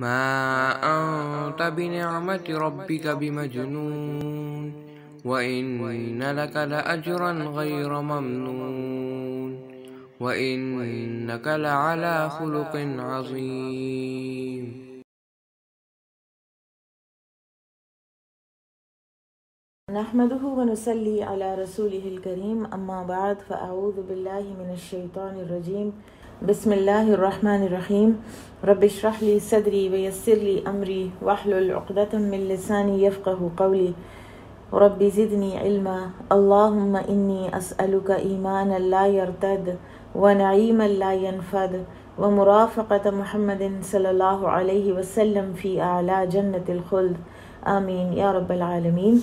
ما أنت بنعمة ربك بمجنون وإن لك لأجرا غير ممنون وإنك لعلى خلق عظيم نحمده ونصلي على رسوله الكريم أما بعد فأعوذ بالله من الشيطان الرجيم بسم الله الرحمن الرحيم رب اشرح لي صدري ويسر لي أمري واحلل عقدة من لساني يفقه قولي رب زدني علما اللهم إني أسألك إيمانا لا يرتد ونعيما لا ينفد ومرافقة محمد صلى الله عليه وسلم في أعلى جنة الخلد آمين يا رب العالمين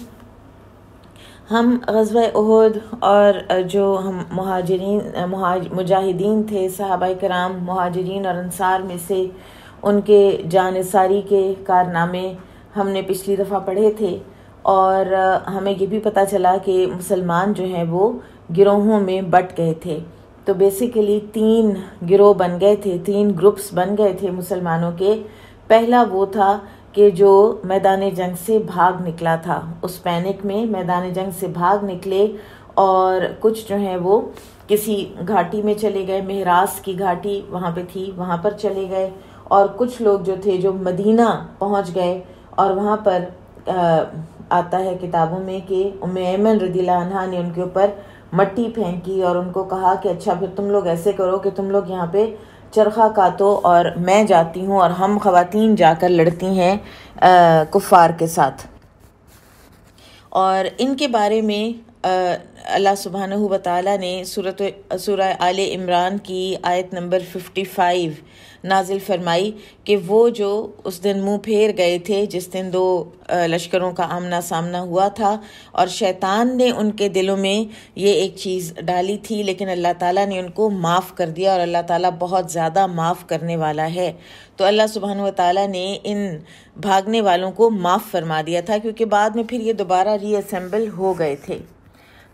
हम गजब उहद और जो हम महाजरीन मुजाहिदीन थे साहबा कराम महाजरीन और अंसार में से उनके जानसारी के कारनामे हमने पिछली दफ़ा पढ़े थे और हमें ये भी पता चला कि मुसलमान जो हैं वो गिरोहों में बट गए थे तो बेसिकली तीन गिरोह बन गए थे तीन ग्रुप्स बन गए थे मुसलमानों के पहला वो था कि जो मैदान जंग से भाग निकला था उस पैनिक में मैदान जंग से भाग निकले और कुछ जो है वो किसी घाटी में चले गए महरास की घाटी वहाँ पे थी वहाँ पर चले गए और कुछ लोग जो थे जो मदीना पहुँच गए और वहाँ पर आता है किताबों में कि उमन रदीला ने उनके ऊपर मट्टी फेंकी और उनको कहा कि अच्छा फिर तुम लोग ऐसे करो कि तुम लोग यहाँ पे चरखा कातो और मैं जाती हूँ और हम ख़वातीन जाकर लड़ती हैं कुफ़ार के साथ और इनके बारे में अल्लाह सुबहान वाली ने सूरत सूर आल इमरान की आयत नंबर 55 नाजिल फरमाई कि वो जो उस दिन मुंह फेर गए थे जिस दिन दो लश्करों का आमना सामना हुआ था और शैतान ने उनके दिलों में ये एक चीज़ डाली थी लेकिन अल्लाह ताला ने उनको माफ़ कर दिया और अल्लाह ताला बहुत ज़्यादा माफ़ करने वाला है तो अल्लाह सुबहान व ताली ने इन भागने वालों को माफ़ फरमा दिया था क्योंकि बाद में फिर ये दोबारा रीअसम्बल हो गए थे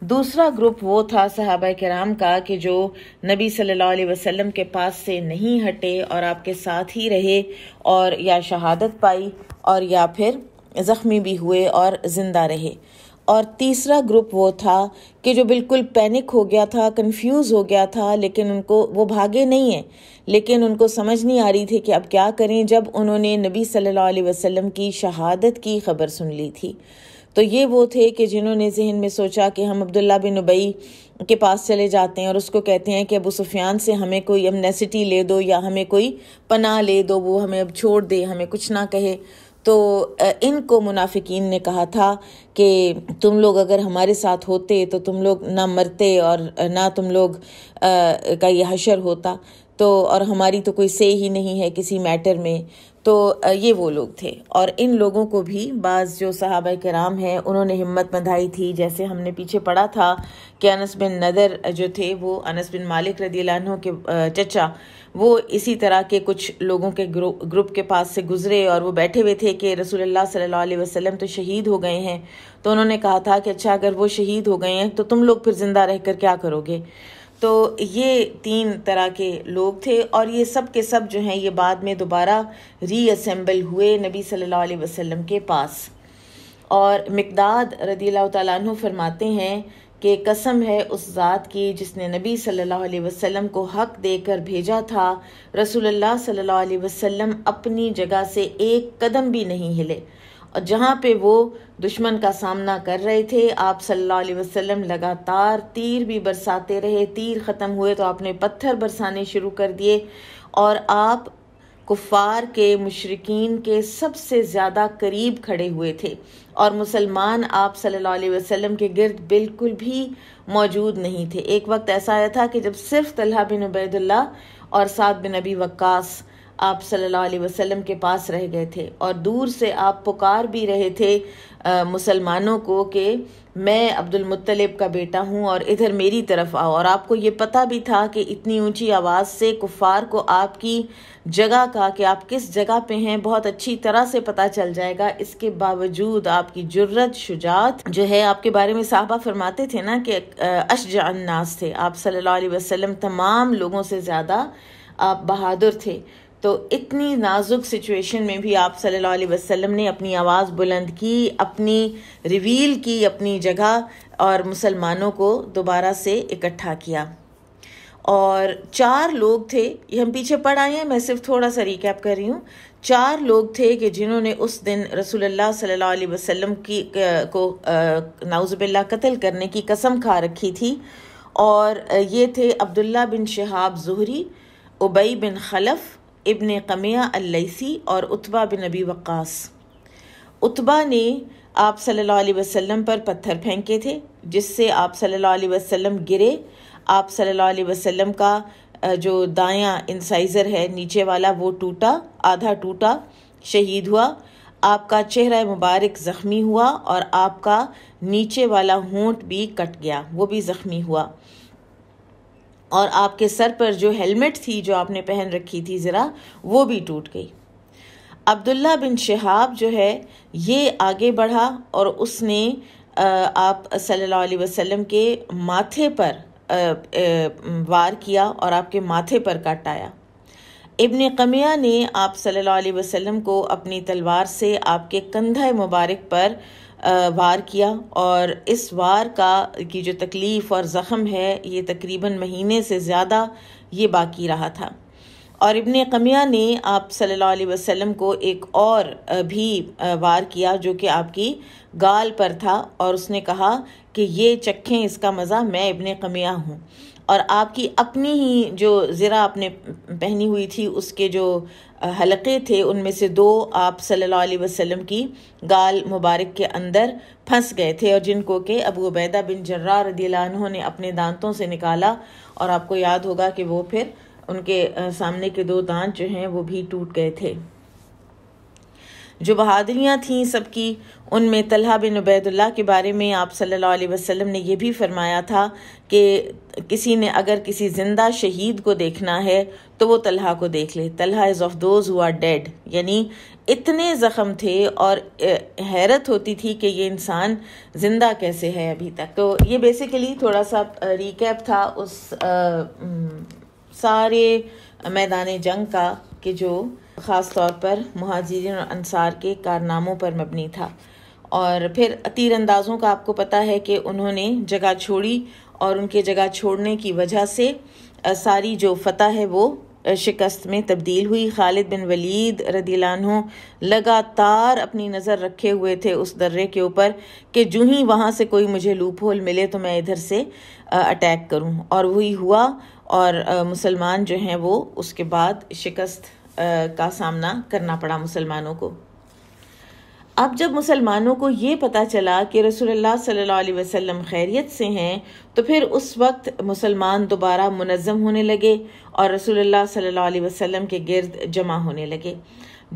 दूसरा ग्रुप वो था सहाबा कराम का कि जो नबी सल्लल्लाहु अलैहि वसल्लम के पास से नहीं हटे और आपके साथ ही रहे और या शहादत पाई और या फिर ज़ख्मी भी हुए और ज़िंदा रहे और तीसरा ग्रुप वो था कि जो बिल्कुल पैनिक हो गया था कंफ्यूज हो गया था लेकिन उनको वो भागे नहीं हैं लेकिन उनको समझ नहीं आ रही थी कि अब क्या करें जब उन्होंने नबी सल्लल्लाहु अलैहि वसल्लम की शहादत की खबर सुन ली थी तो ये वो थे कि जिन्होंने जहन में सोचा कि हम अब्दुल्ला बिन उबई के पास चले जाते हैं और उसको कहते हैं कि अबू सुफियान से हमें कोई एमनेसिटी ले दो या हमें कोई पनाह ले दो वो हमें अब छोड़ दे हमें कुछ ना कहे तो इनको मुनाफिकीन ने कहा था कि तुम लोग अगर हमारे साथ होते तो तुम लोग ना मरते और ना तुम लोग का यह हशर होता तो और हमारी तो कोई से ही नहीं है किसी मैटर में तो ये वो लोग थे और इन लोगों को भी बाज़ जो साहब कराम हैं उन्होंने हिम्मत बंधाई थी जैसे हमने पीछे पढ़ा था कि अनस बिन नदर जो थे वो अनस बिन मालिक रदी के चचा वो इसी तरह के कुछ लोगों के ग्रुप ग्रुप के पास से गुजरे और वो बैठे हुए थे कि रसूलुल्लाह सल्लल्लाहु अलैहि वसल्लम तो शहीद हो गए हैं तो उन्होंने कहा था कि अच्छा अगर वो शहीद हो गए हैं तो तुम लोग फिर ज़िंदा रह कर क्या करोगे तो ये तीन तरह के लोग थे और ये सब के सब जो हैं ये बाद में दोबारा रीअसम्बल हुए नबी सल्लल्लाहु अलैहि वसल्लम के पास और मकदाद रदी तु फरमाते हैं कि कसम है उस ज़ात की जिसने नबी सल्लल्लाहु अलैहि वसल्लम को हक देकर भेजा था रसूलुल्लाह सल्लल्लाहु अलैहि वसल्लम अपनी जगह से एक कदम भी नहीं हिले और जहाँ पे वो दुश्मन का सामना कर रहे थे आप सल्लल्लाहु अलैहि वसल्लम लगातार तीर भी बरसाते रहे तीर ख़त्म हुए तो आपने पत्थर बरसाने शुरू कर दिए और आप कुफ़ार के मुशरकिन के सबसे ज़्यादा करीब खड़े हुए थे और मुसलमान आप सल्लल्लाहु अलैहि वसल्लम के गिरद बिल्कुल भी मौजूद नहीं थे एक वक्त ऐसा आया था कि जब सिर्फ तलहा बिन उबैदुल्ला और साद बिन अबी वक्कास आप सल्लल्लाहु अलैहि वसल्लम के पास रह गए थे और दूर से आप पुकार भी रहे थे मुसलमानों को कि मैं अब्दुल मुत्तलिब का बेटा हूँ और इधर मेरी तरफ आओ और आपको ये पता भी था कि इतनी ऊंची आवाज़ से कुफार को आपकी जगह का कि आप किस जगह पे हैं बहुत अच्छी तरह से पता चल जाएगा इसके बावजूद आपकी जुर्रत शुजात जो है आपके बारे में साहबा फरमाते थे ना कि अशजान्नास थे आप सल्लल्लाहु अलैहि वसल्लम तमाम लोगों से ज़्यादा आप बहादुर थे तो इतनी नाजुक सिचुएशन में भी आप सल्लल्लाहु अलैहि वसल्लम ने अपनी आवाज़ बुलंद की अपनी रिवील की अपनी जगह और मुसलमानों को दोबारा से इकट्ठा किया और चार लोग थे ये हम पीछे पढ़ आए हैं मैं सिर्फ थोड़ा सा रिकैप कर रही हूँ चार लोग थे कि जिन्होंने उस दिन रसूलुल्लाह सल्लल्लाहु अलैहि वसल्लम की को नाउज़बिल्ला कत्ल करने की कसम खा रखी थी और ये थे अब्दुल्ला बिन शहाब जहरी उबई बिन खलफ़ इब्न कमिया अल्लैसी और उतबा बिन नबी वक्स उतबा ने आप सल्लल्लाहु अलैहि वसल्लम पर पत्थर फेंके थे जिससे आप सल्लल्लाहु अलैहि वसल्लम गिरे आप सल्लल्लाहु अलैहि वसल्लम का जो दायां इंसाइज़र है नीचे वाला वो टूटा आधा टूटा शहीद हुआ आपका चेहरा मुबारक ज़ख्मी हुआ और आपका नीचे वाला होंठ भी कट गया वो भी ज़ख्मी हुआ और आपके सर पर जो हेलमेट थी जो आपने पहन रखी थी ज़रा वो भी टूट गई अब्दुल्ला बिन शहाब जो है ये आगे बढ़ा और उसने आप सल्लल्लाहु अलैहि वसल्लम के माथे पर वार किया और आपके माथे पर काटाया इबन कमिया ने आप सल्लल्लाहु अलैहि वसल्लम को अपनी तलवार से आपके कंधे मुबारक पर वार किया और इस वार का की जो तकलीफ़ और ज़ख़म है ये तकरीबन महीने से ज़्यादा ये बाकी रहा था और इबन कमिया ने आप सल्लल्लाहु अलैहि वसल्लम को एक और भी वार किया जो कि आपकी गाल पर था और उसने कहा कि ये चखें इसका मज़ा मैं इबन कमिया हूँ और आपकी अपनी ही जो ज़रा आपने पहनी हुई थी उसके जो हलक़े थे उनमें से दो आप सल्लल्लाहु अलैहि वसल्लम की गाल मुबारक के अंदर फंस गए थे और जिनको के अबू उबैदा बिन जर्रा रदील्हों ने अपने दांतों से निकाला और आपको याद होगा कि वो फिर उनके सामने के दो दांत जो हैं वो भी टूट गए थे जो बहादुरियाँ थीं सबकी उनमें तलहा बिन उबैदुल्ला के बारे में आप सल्लल्लाहु अलैहि वसल्लम ने यह भी फरमाया था कि किसी ने अगर किसी ज़िंदा शहीद को देखना है तो वो तलहा को देख ले तलहा इज़ ऑफ दोज़ हुआ डेड यानी इतने ज़ख़म थे और हैरत होती थी कि ये इंसान ज़िंदा कैसे है अभी तक तो ये बेसिकली थोड़ा सा रिकैप था उस आ, सारे मैदान जंग का कि जो ख़ास तौर पर महाजरीन और अनसार के कारनामों पर मबनी था और फिर तीरंदाज़ों का आपको पता है कि उन्होंने जगह छोड़ी और उनके जगह छोड़ने की वजह से सारी जो फतह है वो शिकस्त में तब्दील हुई खालिद बिन वलीद रदीलानों लगातार अपनी नज़र रखे हुए थे उस दर्रे के ऊपर कि जूँ ही वहाँ से कोई मुझे लूप होल मिले तो मैं इधर से अटैक करूँ और वही हुआ और मुसलमान जो हैं वो उसके बाद शिकस्त का सामना करना पड़ा मुसलमानों को अब जब मुसलमानों को ये पता चला कि रसूलुल्लाह सल्लल्लाहु अलैहि वसल्लम खैरियत से हैं तो फिर उस वक्त मुसलमान दोबारा मुनज़म होने लगे और रसूलुल्लाह सल्लल्लाहु अलैहि वसल्लम के गिर्द जमा होने लगे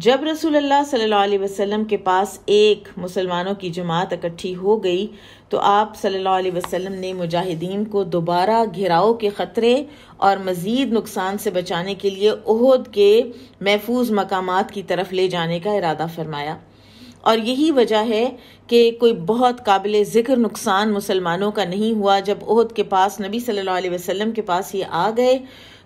जब रसूलुल्लाह सल्लल्लाहु अलैहि वसल्लम के पास एक मुसलमानों की जमात इकट्ठी हो गई तो आप सल्लल्लाहु अलैहि वसल्लम ने मुजाहिदीन को दोबारा घिराओ के ख़तरे और मज़ीद नुकसान से बचाने के लिए उहद के महफूज मकाम की तरफ ले जाने का इरादा फरमाया और यही वजह है कि कोई बहुत काबिल ज़िक्र नुकसान मुसलमानों का नहीं हुआ जब उहद के पास नबी सल्लल्लाहु अलैहि वसल्लम के पास ये आ गए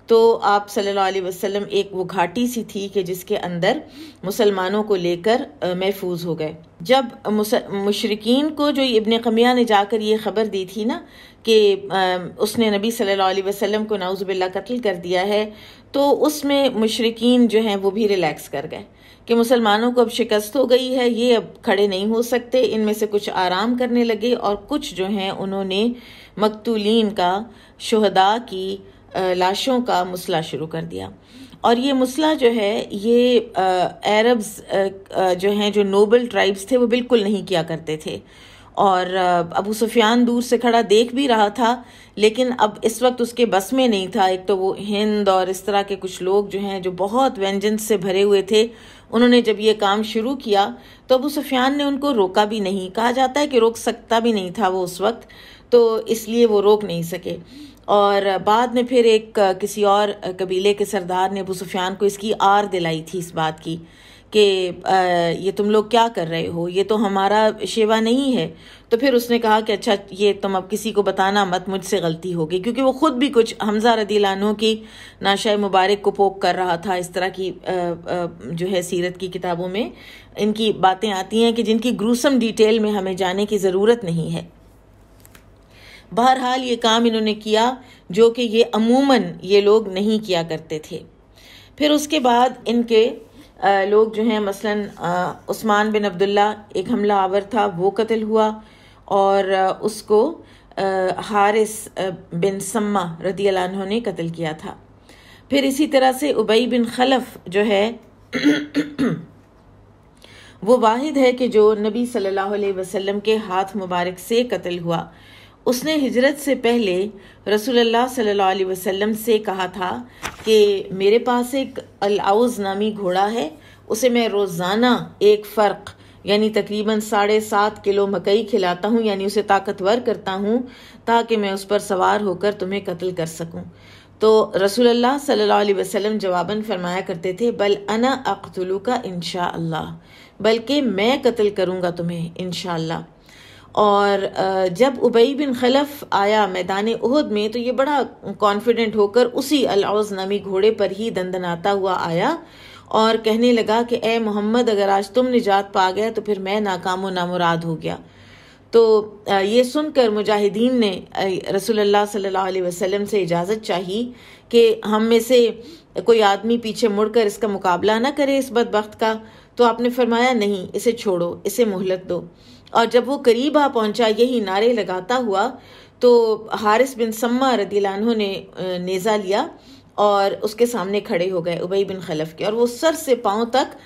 तो आप सल्लल्लाहु अलैहि वसल्लम एक वो घाटी सी थी कि जिसके अंदर मुसलमानों को लेकर महफूज हो गए जब मुशरकिन को जो इब्ने कमिया ने जाकर ये खबर दी थी ना कि उसने नबी सल्लल्लाहु अलैहि वसल्लम को नाउज़बिल्ला कत्ल कर दिया है तो उसमें मुशरकिन जो हैं वो भी रिलैक्स कर गए कि मुसलमानों को अब शिकस्त हो गई है ये अब खड़े नहीं हो सकते इनमें से कुछ आराम करने लगे और कुछ जो हैं उन्होंने मकतूलिन का शहदा की लाशों का मुसला शुरू कर दिया और ये मुसला जो है ये अरब्स जो हैं जो नोबल ट्राइब्स थे वो बिल्कुल नहीं किया करते थे और अबू सुफियान दूर से खड़ा देख भी रहा था लेकिन अब इस वक्त उसके बस में नहीं था एक तो वो हिंद और इस तरह के कुछ लोग जो हैं जो बहुत व्यंजन्स से भरे हुए थे उन्होंने जब ये काम शुरू किया तो अबू सुफियान ने उनको रोका भी नहीं कहा जाता है कि रोक सकता भी नहीं था वो उस वक्त तो इसलिए वो रोक नहीं सके और बाद में फिर एक किसी और कबीले के सरदार ने अबू सुफियान को इसकी आर दिलाई थी इस बात की कि ये तुम लोग क्या कर रहे हो ये तो हमारा शेवा नहीं है तो फिर उसने कहा कि अच्छा ये तुम अब किसी को बताना मत मुझसे गलती होगी क्योंकि वो ख़ुद भी कुछ हमज़ा रदी की नाशा मुबारक को पोक कर रहा था इस तरह की जो है सीरत की किताबों में इनकी बातें आती हैं कि जिनकी ग्रूसम डिटेल में हमें जाने की ज़रूरत नहीं है बहरहाल ये काम इन्होंने किया जो कि ये अमूमन ये लोग नहीं किया करते थे फिर उसके बाद इनके लोग जो हैं मसलन उस्मान बिन अब्दुल्ला एक हमला आवर था वो कत्ल हुआ और उसको हारिस बिन सम्मा रदी अल्लाह ने कत्ल किया था फिर इसी तरह से उबई बिन खलफ जो है वो वाहिद है कि जो नबी सल्लल्लाहु अलैहि वसल्लम के हाथ मुबारक से कत्ल हुआ उसने हिजरत से पहले रसूलुल्लाह सल्लल्लाहु अलैहि वसल्लम से कहा था कि मेरे पास एक अलाउज नामी घोड़ा है उसे मैं रोज़ाना एक फ़र्क़ यानी तकरीबन साढ़े सात किलो मकई खिलाता हूँ यानी उसे ताकतवर करता हूँ ताकि मैं उस पर सवार होकर तुम्हें कत्ल कर सकूँ तो रसूलुल्लाह सल्लल्लाहु अलैहि वसल्लम जवाबन फरमाया करते थे बल अना अकतुलू का इनशा अल्लाह बल्कि मैं कत्ल करूँगा तुम्हें इनशा और जब उबई बिन खलफ आया मैदान उहद में तो ये बड़ा कॉन्फिडेंट होकर उसी अलाउज नामी घोड़े पर ही दंदनाता हुआ आया और कहने लगा कि ए मोहम्मद अगर आज तुम निजात पा गया तो फिर मैं नाकाम नामुराद हो गया तो ये सुनकर मुजाहिदीन ने रसूलुल्लाह सल्लल्लाहु अलैहि वसल्लम से इजाज़त चाही कि हम में से कोई आदमी पीछे मुड़कर इसका मुकाबला ना करे इस बदबख्त का तो आपने फरमाया नहीं इसे छोड़ो इसे मोहलत दो और जब वो करीब आ पहुंचा यही नारे लगाता हुआ तो हारिस बिन सम्मा रदीलानों ने नेज़ा लिया और उसके सामने खड़े हो गए उबई बिन खलफ के और वो सर से पाओ तक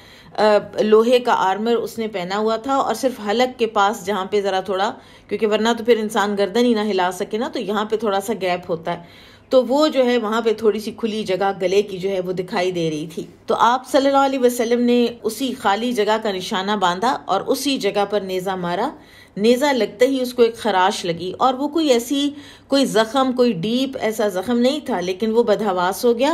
लोहे का आर्मर उसने पहना हुआ था और सिर्फ हलक के पास जहां पे ज़रा थोड़ा क्योंकि वरना तो फिर इंसान गर्दन ही ना हिला सके ना तो यहाँ पे थोड़ा सा गैप होता है तो वो जो है वहां पे थोड़ी सी खुली जगह गले की जो है वो दिखाई दे रही थी तो आप सल्लल्लाहु अलैहि वसल्लम ने उसी खाली जगह का निशाना बांधा और उसी जगह पर नेज़ा मारा नेज़ा लगते ही उसको एक खराश लगी और वो कोई ऐसी कोई जख्म कोई डीप ऐसा जख्म नहीं था लेकिन वो बदहवास हो गया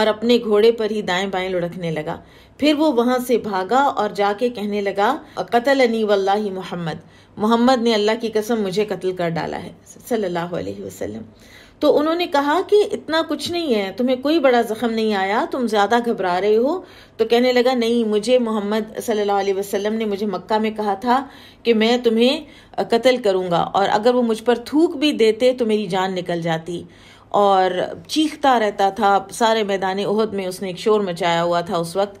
और अपने घोड़े पर ही दाएं बाएं लुढ़कने लगा फिर वो वहां से भागा और जाके कहने लगा कतल अनी वल्ला मोहम्मद मोहम्मद ने अल्लाह की कसम मुझे कत्ल कर डाला है सल्लल्लाहु अलैहि वसल्लम तो उन्होंने कहा कि इतना कुछ नहीं है तुम्हें कोई बड़ा ज़ख्म नहीं आया तुम ज़्यादा घबरा रहे हो तो कहने लगा नहीं मुझे मोहम्मद सल्लल्लाहु अलैहि वसल्लम ने मुझे मक्का में कहा था कि मैं तुम्हें कत्ल करूंगा और अगर वो मुझ पर थूक भी देते तो मेरी जान निकल जाती और चीखता रहता था सारे मैदान उहद में उसने एक शोर मचाया हुआ था उस वक्त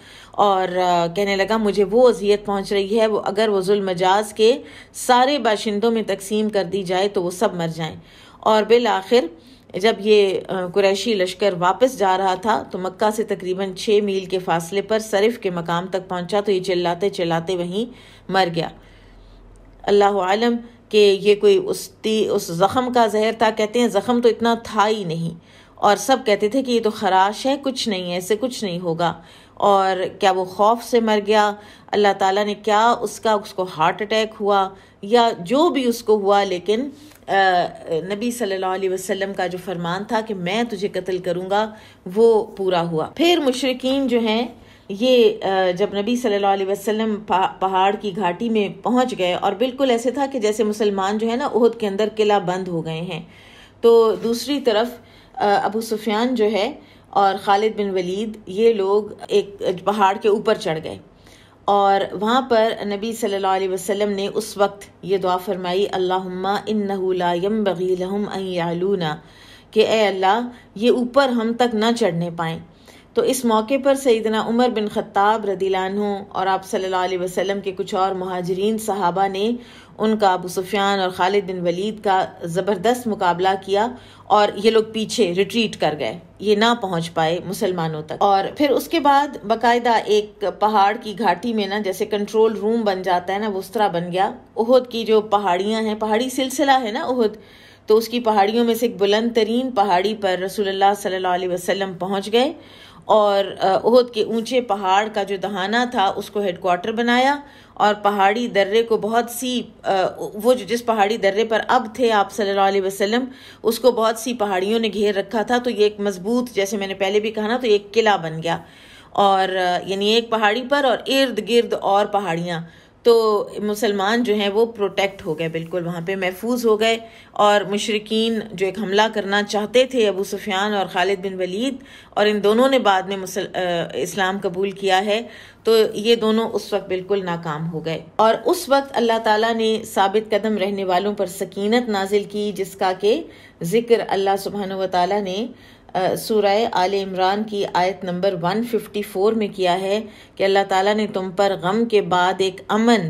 और कहने लगा मुझे वो अजियत पहुंच रही है वो अगर वो मजाज के सारे बाशिंदों में तकसीम कर दी जाए तो वो सब मर जाएं और बिल आखिर जब ये कुरैशी लश्कर वापस जा रहा था तो मक्का से तकरीबन छः मील के फासले पर सरिफ के मकाम तक पहुंचा तो ये चिल्लाते चिल्लाते वहीं मर गया अल्लाह आलम के ये कोई उसती उस ज़ख्म का जहर था कहते हैं ज़ख्म तो इतना था ही नहीं और सब कहते थे कि ये तो खराश है कुछ नहीं है ऐसे कुछ नहीं होगा और क्या वो खौफ से मर गया अल्लाह ताला ने क्या उसका उसको हार्ट अटैक हुआ या जो भी उसको हुआ लेकिन नबी सल्लल्लाहु अलैहि वसल्लम का जो फरमान था कि मैं तुझे कत्ल करूँगा वो पूरा हुआ फिर मुशरकिन जो हैं ये जब नबी सल्लल्लाहु अलैहि वसल्लम पहाड़ की घाटी में पहुंच गए और बिल्कुल ऐसे था कि जैसे मुसलमान जो है ना उहद के अंदर किला बंद हो गए हैं तो दूसरी तरफ अबू सुफियान जो है और खालिद बिन वलीद ये लोग एक पहाड़ के ऊपर चढ़ गए और वहाँ पर नबी सल्लल्लाहु अलैहि वसल्लम ने उस वक्त ये दुआ फरमाई अल्लाहुम्मा इन्नहु ला यंबगी लहुम अन यालूना कि ए अल्लाह ये ऊपर हम तक ना चढ़ने पाएं तो इस मौके पर सईदना उमर बिन खत्ताब रदीलानों और आप सल्लल्लाहु अलैहि वसल्लम के कुछ और महाजरीन सहाबा ने उनका अबू सुफियान और खालिद बिन वलीद का ज़बरदस्त मुकाबला किया और ये लोग पीछे रिट्रीट कर गए ये ना पहुंच पाए मुसलमानों तक और फिर उसके बाद बकायदा एक पहाड़ की घाटी में ना जैसे कंट्रोल रूम बन जाता है ना वो उस तरह बन गया उहद की जो पहाड़ियाँ हैं पहाड़ी सिलसिला है ना उहद तो उसकी पहाड़ियों में से एक बुलंद तरीन पहाड़ी पर रसूलुल्लाह सल्लल्लाहु अलैहि वसल्लम पहुंच गए और ओहद के ऊंचे पहाड़ का जो दहाना था उसको हेडक्वार्टर बनाया और पहाड़ी दर्रे को बहुत सी वो जो जिस पहाड़ी दर्रे पर अब थे आप सल्लल्लाहु अलैहि वसल्लम उसको बहुत सी पहाड़ियों ने घेर रखा था तो ये एक मज़बूत जैसे मैंने पहले भी कहा ना तो एक किला बन गया और यानी एक पहाड़ी पर और इर्द गिर्द और पहाड़ियाँ तो मुसलमान जो हैं वो प्रोटेक्ट हो गए बिल्कुल वहाँ पे महफूज हो गए और मशरकिन जो एक हमला करना चाहते थे अबू सुफियान और खालिद बिन वलीद और इन दोनों ने बाद में मुसल आ, इस्लाम कबूल किया है तो ये दोनों उस वक्त बिल्कुल नाकाम हो गए और उस वक्त अल्लाह ताला ने साबित कदम रहने वालों पर सकीनत नाजिल की जिसका के ज़िक्र अल्लाह सुबहान व ताली ने सूरह आल इमरान की आयत नंबर 154 में किया है कि अल्लाह ताला ने तुम पर गम के बाद एक अमन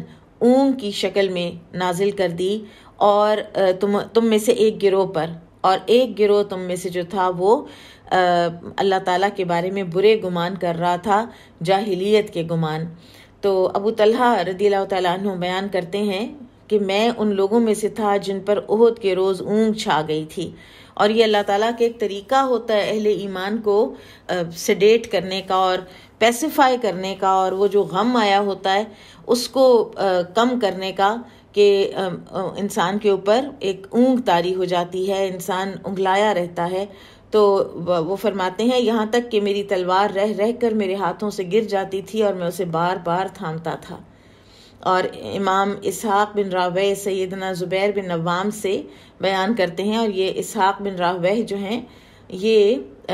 ऊंग की शक्ल में नाजिल कर दी और तुम तुम में से एक गिरोह पर और एक गिरोह तुम में से जो था वो अल्लाह ताला के बारे में बुरे गुमान कर रहा था जाहिलियत के गुमान तो अबू तलहा रदी तु बयान करते हैं कि मैं उन लोगों में से था जिन पर ओहद के रोज़ ऊंग छा गई थी और ये अल्लाह ताला के एक तरीका होता है अहले ईमान को सडेट करने का और पैसिफाई करने का और वो जो गम आया होता है उसको आ, कम करने का कि इंसान के ऊपर एक ऊँग तारी हो जाती है इंसान उंगलाया रहता है तो वो फरमाते हैं यहाँ तक कि मेरी तलवार रह रह कर मेरे हाथों से गिर जाती थी और मैं उसे बार बार थामता था और इमाम इसहाक बिन राह सैदना ज़ुबैर बिन नवाम से बयान करते हैं और ये इसहाक बिन राह जो हैं ये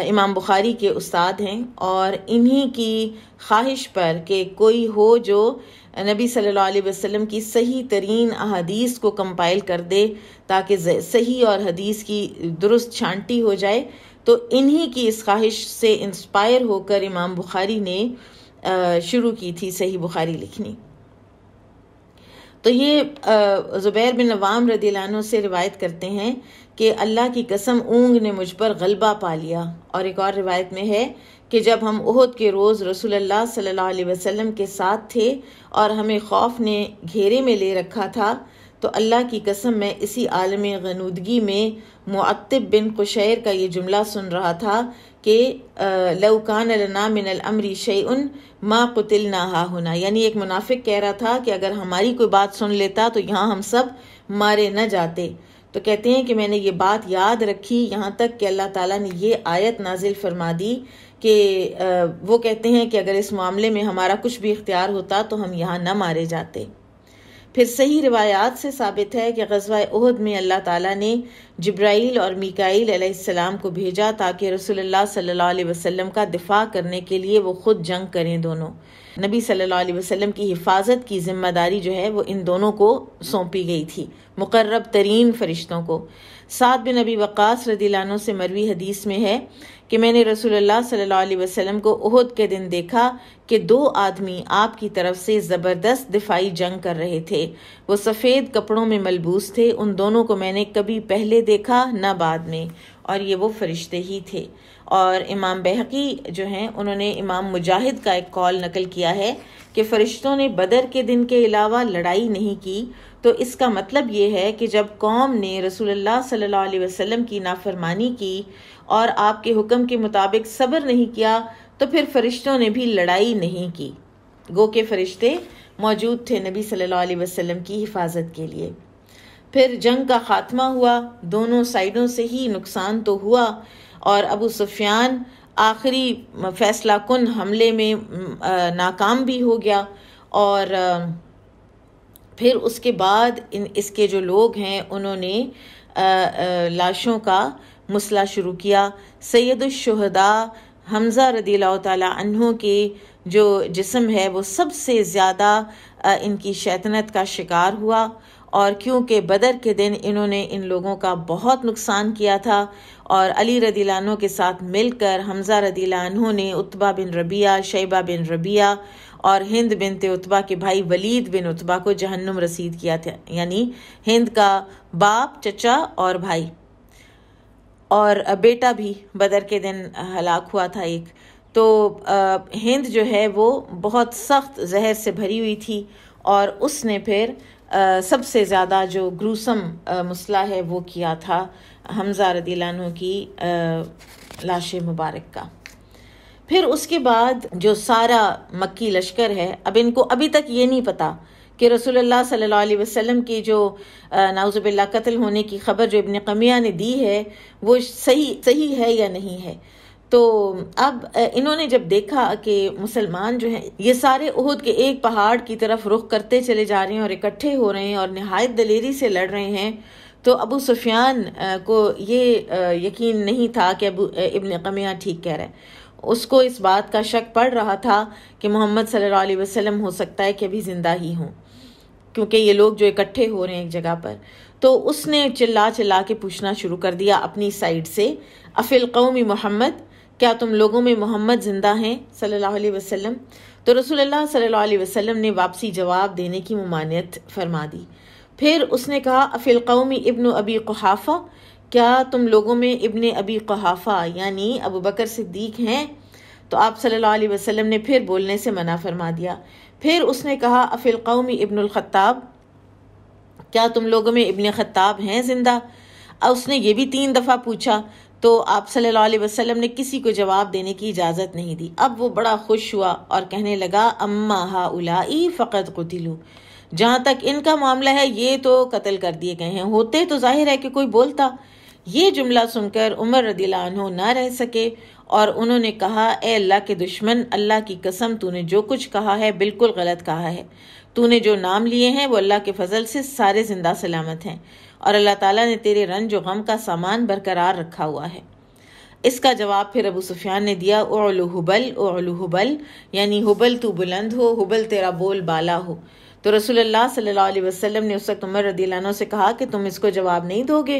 इमाम बुखारी के उस्ताद हैं और इन्हीं की ख्वाहिश पर कि कोई हो जो नबी सल्लल्लाहु अलैहि वसल्लम की सही तरीन अदीस को कंपाइल कर दे ताकि सही और हदीस की दुरुस्त छांटी हो जाए तो इन्हीं की इस ख्वाहिश से इंस्पायर होकर इमाम बुखारी ने शुरू की थी सही बुखारी लिखनी तो ये ज़ुबैर बिन अवाम रदीलानों से रिवायत करते हैं कि अल्लाह की कसम ऊँग ने मुझ पर गलबा पा लिया और एक और रिवायत में है कि जब हम उहद के रोज़ रसोल्ला सल्लल्लाहु अलैहि वसल्लम के साथ थे और हमें खौफ ने घेरे में ले रखा था तो अल्लाह की कसम मैं इसी आलम गनूदगी में मुआतब बिन कुशैर का ये जुमला सुन रहा था कि लऊकान लना मिनल अमरी शे उन माँ कुतिल ना होना यानी एक मुनाफिक कह रहा था कि अगर हमारी कोई बात सुन लेता तो यहाँ हम सब मारे न जाते तो कहते हैं कि मैंने ये बात याद रखी यहाँ तक कि अल्लाह ताला ने ये आयत नाजिल फरमा दी कि वो कहते हैं कि अगर इस मामले में हमारा कुछ भी इख्तियार होता तो हम यहाँ न मारे जाते फिर सही रिवायात से साबित है कि गजवा उहद में अल्लाह ताला ने जब्राइल और मिकाइल अलैहिस्सलाम को भेजा ताकि रसोल्ला सल्ला वसम का दिफा करने के लिए वो खुद जंग करें दोनों नबी अलैहि वसल्लम की हिफाजत की जिम्मेदारी जो है वो इन दोनों को सौंपी गई थी मुकर्रब तरीन फरिश्तों को सात बिन अबी वक़ास रदीलानों से मरवी हदीस में है कि मैंने रसूलुल्लाह सल्लल्लाहु अलैहि वसल्लम को उहद के दिन देखा कि दो आदमी आपकी तरफ से ज़बरदस्त दिफाई जंग कर रहे थे वो सफ़ेद कपड़ों में मलबूस थे उन दोनों को मैंने कभी पहले देखा न बाद में और ये वो फरिश्ते ही थे और इमाम बहकी जो हैं उन्होंने इमाम मुजाहिद का एक कॉल नकल किया है कि फ़रिश्तों ने बदर के दिन के अलावा लड़ाई नहीं की तो इसका मतलब ये है कि जब कौम ने रसूलुल्लाह सल्लल्लाहु अलैहि वसल्लम की नाफरमानी की और आपके हुक्म के मुताबिक सब्र नहीं किया तो फिर फरिश्तों ने भी लड़ाई नहीं की गो के फरिश्ते मौजूद थे नबी सल्लल्लाहु अलैहि वसल्लम की हिफाजत के लिए फिर जंग का खात्मा हुआ दोनों साइडों से ही नुकसान तो हुआ और अबू सुफियान आखिरी फैसला कन हमले में नाकाम भी हो गया और फिर उसके बाद इन इसके जो लोग हैं उन्होंने आ, आ, लाशों का मसला शुरू किया सैदुलशहदा हमज़ा रदी तहों के जो जिसम है वो सबसे ज़्यादा इनकी शैतनत का शिकार हुआ और क्योंकि बदर के दिन इन्होंने इन लोगों का बहुत नुकसान किया था और अली रदीलानों के साथ मिलकर हमज़ा रदीलानों ने उत्बा बिन रबिया शैबा बिन रबिया और हिंद बिन उतबा के भाई वलीद बिन उतबा को जहन्नुम रसीद किया था यानी हिंद का बाप चचा और भाई और बेटा भी बदर के दिन हलाक हुआ था एक तो हिंद जो है वो बहुत सख्त जहर से भरी हुई थी और उसने फिर सबसे ज़्यादा जो ग्रूसम मसला है वो किया था हमजा रदीलानों की लाश मुबारक का फिर उसके बाद जो सारा मक्की लश्कर है अब इनको अभी तक ये नहीं पता कि रसूलुल्लाह सल्लल्लाहु अलैहि वसल्लम की जो नाउज़बिल्ला कत्ल होने की खबर जो इबन कमिया ने दी है वो सही सही है या नहीं है तो अब इन्होंने जब देखा कि मुसलमान जो हैं ये सारे उहद के एक पहाड़ की तरफ रुख करते चले जा रहे हैं और इकट्ठे हो रहे हैं और नहायत दलेरी से लड़ रहे हैं तो अबू सुफियान को ये यकीन नहीं था कि अबू इबन कमिया ठीक कह रहे है उसको इस बात का शक पड़ रहा था कि मोहम्मद सल्लल्लाहु अलैहि वसल्लम हो सकता है कि अभी ज़िंदा ही हों क्योंकि ये लोग जो इकट्ठे हो रहे हैं एक जगह पर तो उसने चिल्ला चिल्ला के पूछना शुरू कर दिया अपनी साइड से अफिल कौमी मोहम्मद क्या तुम लोगों में मोहम्मद ज़िंदा हैं सल्लल्लाहु अलैहि वसल्लम तो रसूलुल्लाह सल्लल्लाहु अलैहि वसल्लम ने वापसी जवाब देने की ममानियत फरमा दी फिर उसने कहा अफिल कौमी इब्न अबी कुहाफ़ा क्या तुम लोगों में इबन अबी कहाफ़ा यानी अबू बकर सिद्दीक हैं तो आप सल्लल्लाहु अलैहि वसल्लम ने फिर बोलने से मना फरमा दिया फिर उसने कहा अफिल कौमी इब्नुल ख़त्ताब क्या तुम लोगों में इबन ख़त्ताब हैं ज़िंदा उसने ये भी तीन दफ़ा पूछा तो आप सल्लल्लाहु अलैहि वसल्लम ने किसी को जवाब देने की इजाज़त नहीं दी अब वो बड़ा खुश हुआ और कहने लगा अम्मा हा उलाई फ़कत कुतिलू जहाँ तक इनका मामला है ये तो कत्ल कर दिए गए हैं होते तो जाहिर है कि कोई बोलता ये जुमला सुनकर उमर रदीला ना रह सके और उन्होंने कहा ए अल्लाह के दुश्मन अल्लाह की कसम तूने जो कुछ कहा है बिल्कुल गलत कहा है तूने जो नाम लिए हैं वो अल्लाह के फजल से सारे जिंदा सलामत हैं और अल्लाह ताला ने तेरे रंज गम का सामान बरकरार रखा हुआ है इसका जवाब फिर अबू सुफियान ने दिया ओलू हुबल ओलू हुबल यानी हुबल तू बुलंद हो हुबल तेरा बोल बाला हो तो रसूलुल्लाह सल्लल्लाहु अलैहि वसल्लम ने उस वक्त उमर रदीलानों से कहा कि तुम इसको जवाब नहीं दोगे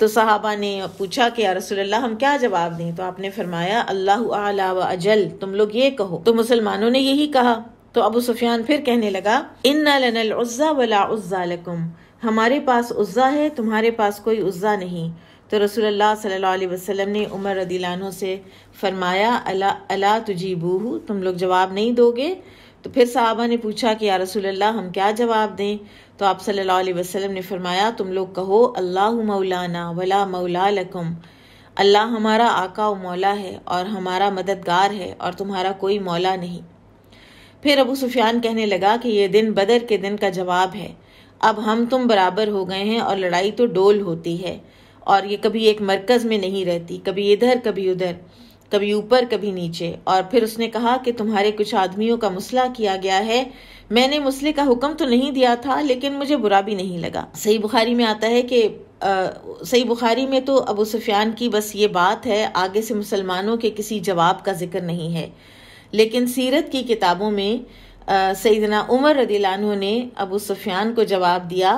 तो साहबा ने पूछा कि या रसोल्ला हम क्या जवाब दें तो आपने फरमाया अल्लाह आला व अजल तुम लोग ये कहो तो मुसलमानों ने यही कहा तो अबू सुफियान फिर कहने लगा इन्ना लनल उज्जा वला उज्जा लकुम हमारे पास उज्जा है तुम्हारे पास कोई उज्जा नहीं तो रसोल्ला सल्लल्लाहु अलैहि वसल्लम ने उमर रदीलानों से फरमाया अला अला तुझी बूहू तुम लोग जवाब नहीं दोगे तो फिर साहबा ने पूछा कि या रसोल्ला हम क्या जवाब दें तो आप सल्लल्लाहु अलैहि वसल्लम ने फरमाया तुम लोग कहो अल्लाह मौलाना वला मौला लकुम अल्लाह हमारा आका व मौला है और हमारा मददगार है और तुम्हारा कोई मौला नहीं फिर अबू सुफियान कहने लगा कि यह दिन बदर के दिन का जवाब है अब हम तुम बराबर हो गए हैं और लड़ाई तो डोल होती है और ये कभी एक मरकज़ में नहीं रहती कभी इधर कभी उधर कभी ऊपर कभी नीचे और फिर उसने कहा कि तुम्हारे कुछ आदमियों का मसला किया गया है मैंने मुसले का हुक्म तो नहीं दिया था लेकिन मुझे बुरा भी नहीं लगा सही बुखारी में आता है कि सही बुखारी में तो अबू सुफियान की बस ये बात है आगे से मुसलमानों के किसी जवाब का जिक्र नहीं है लेकिन सीरत की किताबों में सईदना उमर रदीलानु ने अबू सुफियान को जवाब दिया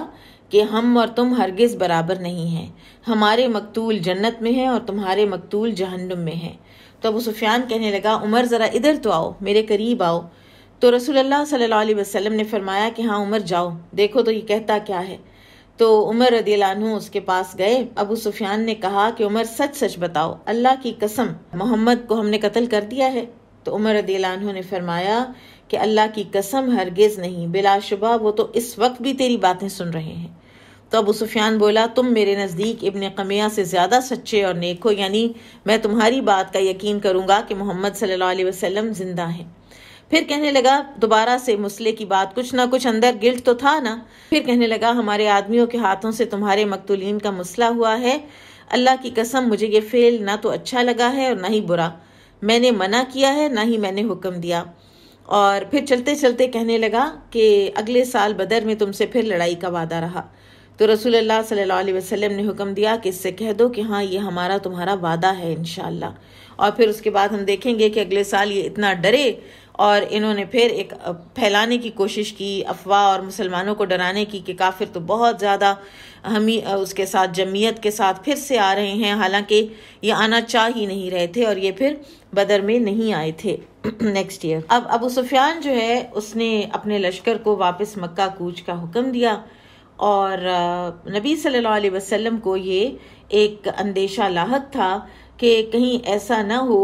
कि हम और तुम हरगिज़ बराबर नहीं हैं हमारे मकतूल जन्नत में हैं और तुम्हारे मकतूल जहन्नुम में हैं तो अबू सुफियान कहने लगा उमर ज़रा इधर तो आओ मेरे करीब आओ तो रसूलुल्लाह सल्लल्लाहु अलैहि वसल्लम ने फरमाया कि हाँ उमर जाओ देखो तो ये कहता क्या है तो उमर रदी उसके पास गए अबू सुफियान ने कहा कि उमर सच सच बताओ अल्लाह की कसम मोहम्मद को हमने कत्ल कर दिया है तो उमर रदी ने फरमाया कि अल्लाह की कसम हरगिज़ नहीं बिलाशुबा वो तो इस वक्त भी तेरी बातें सुन रहे हैं तो अबू सुफियान बोला तुम मेरे नज़दीक इबन कमिया से ज़्यादा सच्चे और नेक हो यानी मैं तुम्हारी बात का यकीन करूंगा कि मोहम्मद सल्लल्लाहु अलैहि वसल्लम ज़िंदा हैं फिर कहने लगा दोबारा से मुसले की बात कुछ ना कुछ अंदर गिल्ट तो था ना फिर कहने लगा हमारे आदमियों के हाथों से तुम्हारे मकतुलीन का मुसला हुआ है अल्लाह की कसम मुझे ये फेल ना तो अच्छा लगा है और ना ही बुरा मैंने मना किया है ना ही मैंने हुक्म दिया और फिर चलते चलते कहने लगा कि अगले साल बदर में तुमसे फिर लड़ाई का वादा रहा तो अल्लाह सल्लल्लाहु अलैहि वसल्लम ने हुक्म दिया कि इससे कह दो कि हाँ ये हमारा तुम्हारा वादा है इनशाला और फिर उसके बाद हम देखेंगे कि अगले साल ये इतना डरे और इन्होंने फिर एक फैलाने की कोशिश की अफवाह और मुसलमानों को डराने की कि काफिर तो बहुत ज़्यादा हम उसके साथ जमीयत के साथ फिर से आ रहे हैं हालांकि ये आना चाह ही नहीं रहे थे और ये फिर बदर में नहीं आए थे नेक्स्ट ईयर अब अबू सुफियान जो है उसने अपने लश्कर को वापस मक्का कूच का हुक्म दिया और नबी सल्लल्लाहु अलैहि वसल्लम को ये एक अंदेशा लाहक था कि कहीं ऐसा ना हो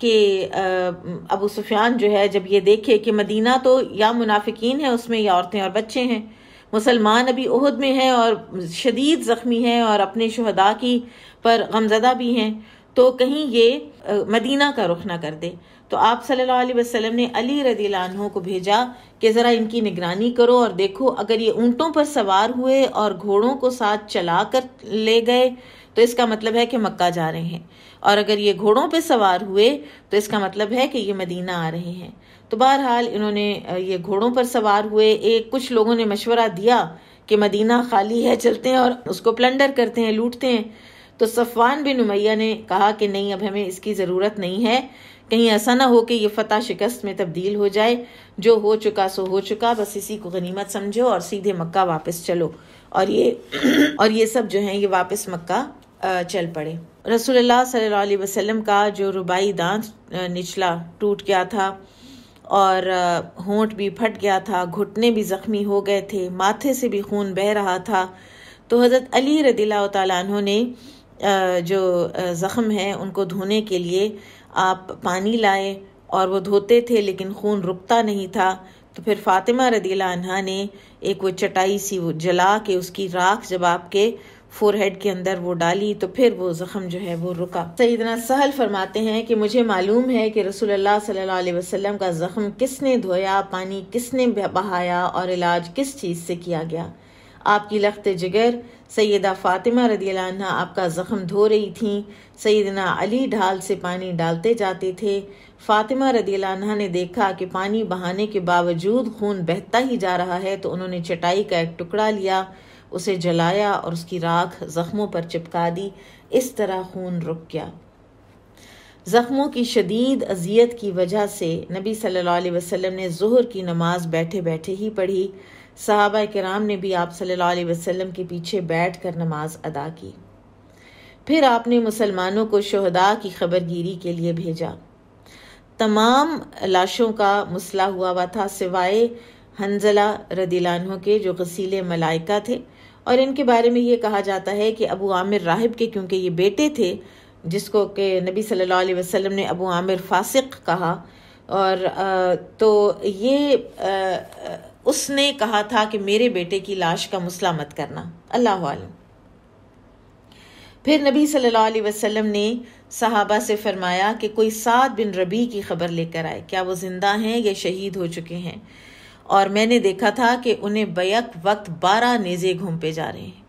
कि अबू सुफियान जो है जब ये देखे कि मदीना तो या मुनाफिकीन है उसमें या औरतें और बच्चे हैं मुसलमान अभी उहद में हैं और शदीद ज़ख्मी हैं और अपने शहदा की पर गमजदा भी हैं तो कहीं ये मदीना का रुख ना कर दे तो आप सल्लल्लाहु अलैहि वसल्लम ने अली रदी लानहों को भेजा कि ज़रा इनकी निगरानी करो और देखो अगर ये ऊंटों पर सवार हुए और घोड़ों को साथ चला कर ले गए तो इसका मतलब है कि मक्का जा रहे हैं और अगर ये घोड़ों पे सवार हुए तो इसका मतलब है कि ये मदीना आ रहे हैं तो बहरहाल इन्होंने ये घोड़ों पर सवार हुए एक कुछ लोगों ने मशवरा दिया कि मदीना खाली है चलते हैं और उसको प्लंडर करते हैं लूटते हैं तो सफ़वान बिन उमैया ने कहा कि नहीं अब हमें इसकी ज़रूरत नहीं है कहीं ऐसा ना हो कि ये फतेह शिकस्त में तब्दील हो जाए जो हो चुका सो हो चुका बस इसी को गनीमत समझो और सीधे मक्का वापस चलो और ये और ये सब जो है ये वापस मक्का चल पड़े रसूलुल्लाह सल्लल्लाहु अलैहि वसल्लम का जो रुबाई दांत निचला टूट गया था और होंठ भी फट गया था घुटने भी ज़ख्मी हो गए थे माथे से भी खून बह रहा था तो हज़रत अली रदीला तु ने जो ज़ख़म है उनको धोने के लिए आप पानी लाए और वो धोते थे लेकिन खून रुकता नहीं था तो फिर फातिमा रदीला ने एक वो चटाई सी वो जला के उसकी राख जब आपके फोरहेड के अंदर वो डाली तो फिर वो जख्म जो है वो रुका सईदना सहल फरमाते हैं कि मुझे मालूम है कि अल्लाह सल्लल्लाहु अलैहि वसल्लम का जख्म किसने धोया पानी किसने बहाया और इलाज किस चीज़ से किया गया आपकी लख्त जिगर सैदा फ़ातिमा रदी आपका ज़ख्म धो रही थीं सईदना अली ढाल से पानी डालते जाते थे फ़ातिमा रदी ने देखा कि पानी बहाने के बावजूद खून बहता ही जा रहा है तो उन्होंने चटाई का एक टुकड़ा लिया उसे जलाया और उसकी राख जख्मों पर चिपका दी इस तरह खून रुक गया जख्मों की शदीद अजियत की वजह से नबी सल्लल्लाहु अलैहि वसल्लम ने जहर की नमाज बैठे बैठे ही पढ़ी साहबा कराम ने भी आप सल्लल्लाहु अलैहि वसल्लम के पीछे बैठ कर नमाज अदा की फिर आपने मुसलमानों को शहदा की खबरगिरी के लिए भेजा तमाम लाशों का मुसला हुआ हुआ था सिवाय हंजला रदीलानों के जो गसीले मलाइका थे और इनके बारे में ये कहा जाता है कि अबू आमिर राहिब के क्योंकि ये बेटे थे जिसको के नबी सल्लल्लाहु अलैहि वसल्लम ने अबू आमिर फासिक कहा और तो ये उसने कहा था कि मेरे बेटे की लाश का मुसला मत करना अल्लाह आलम फिर नबी सल्लल्लाहु अलैहि वसल्लम ने सहाबा से फरमाया कि कोई सात बिन रबी की खबर लेकर आए क्या वो जिंदा हैं या शहीद हो चुके हैं और मैंने देखा था कि उन्हें बैक वक्त बारह नेज़े घूमते जा रहे हैं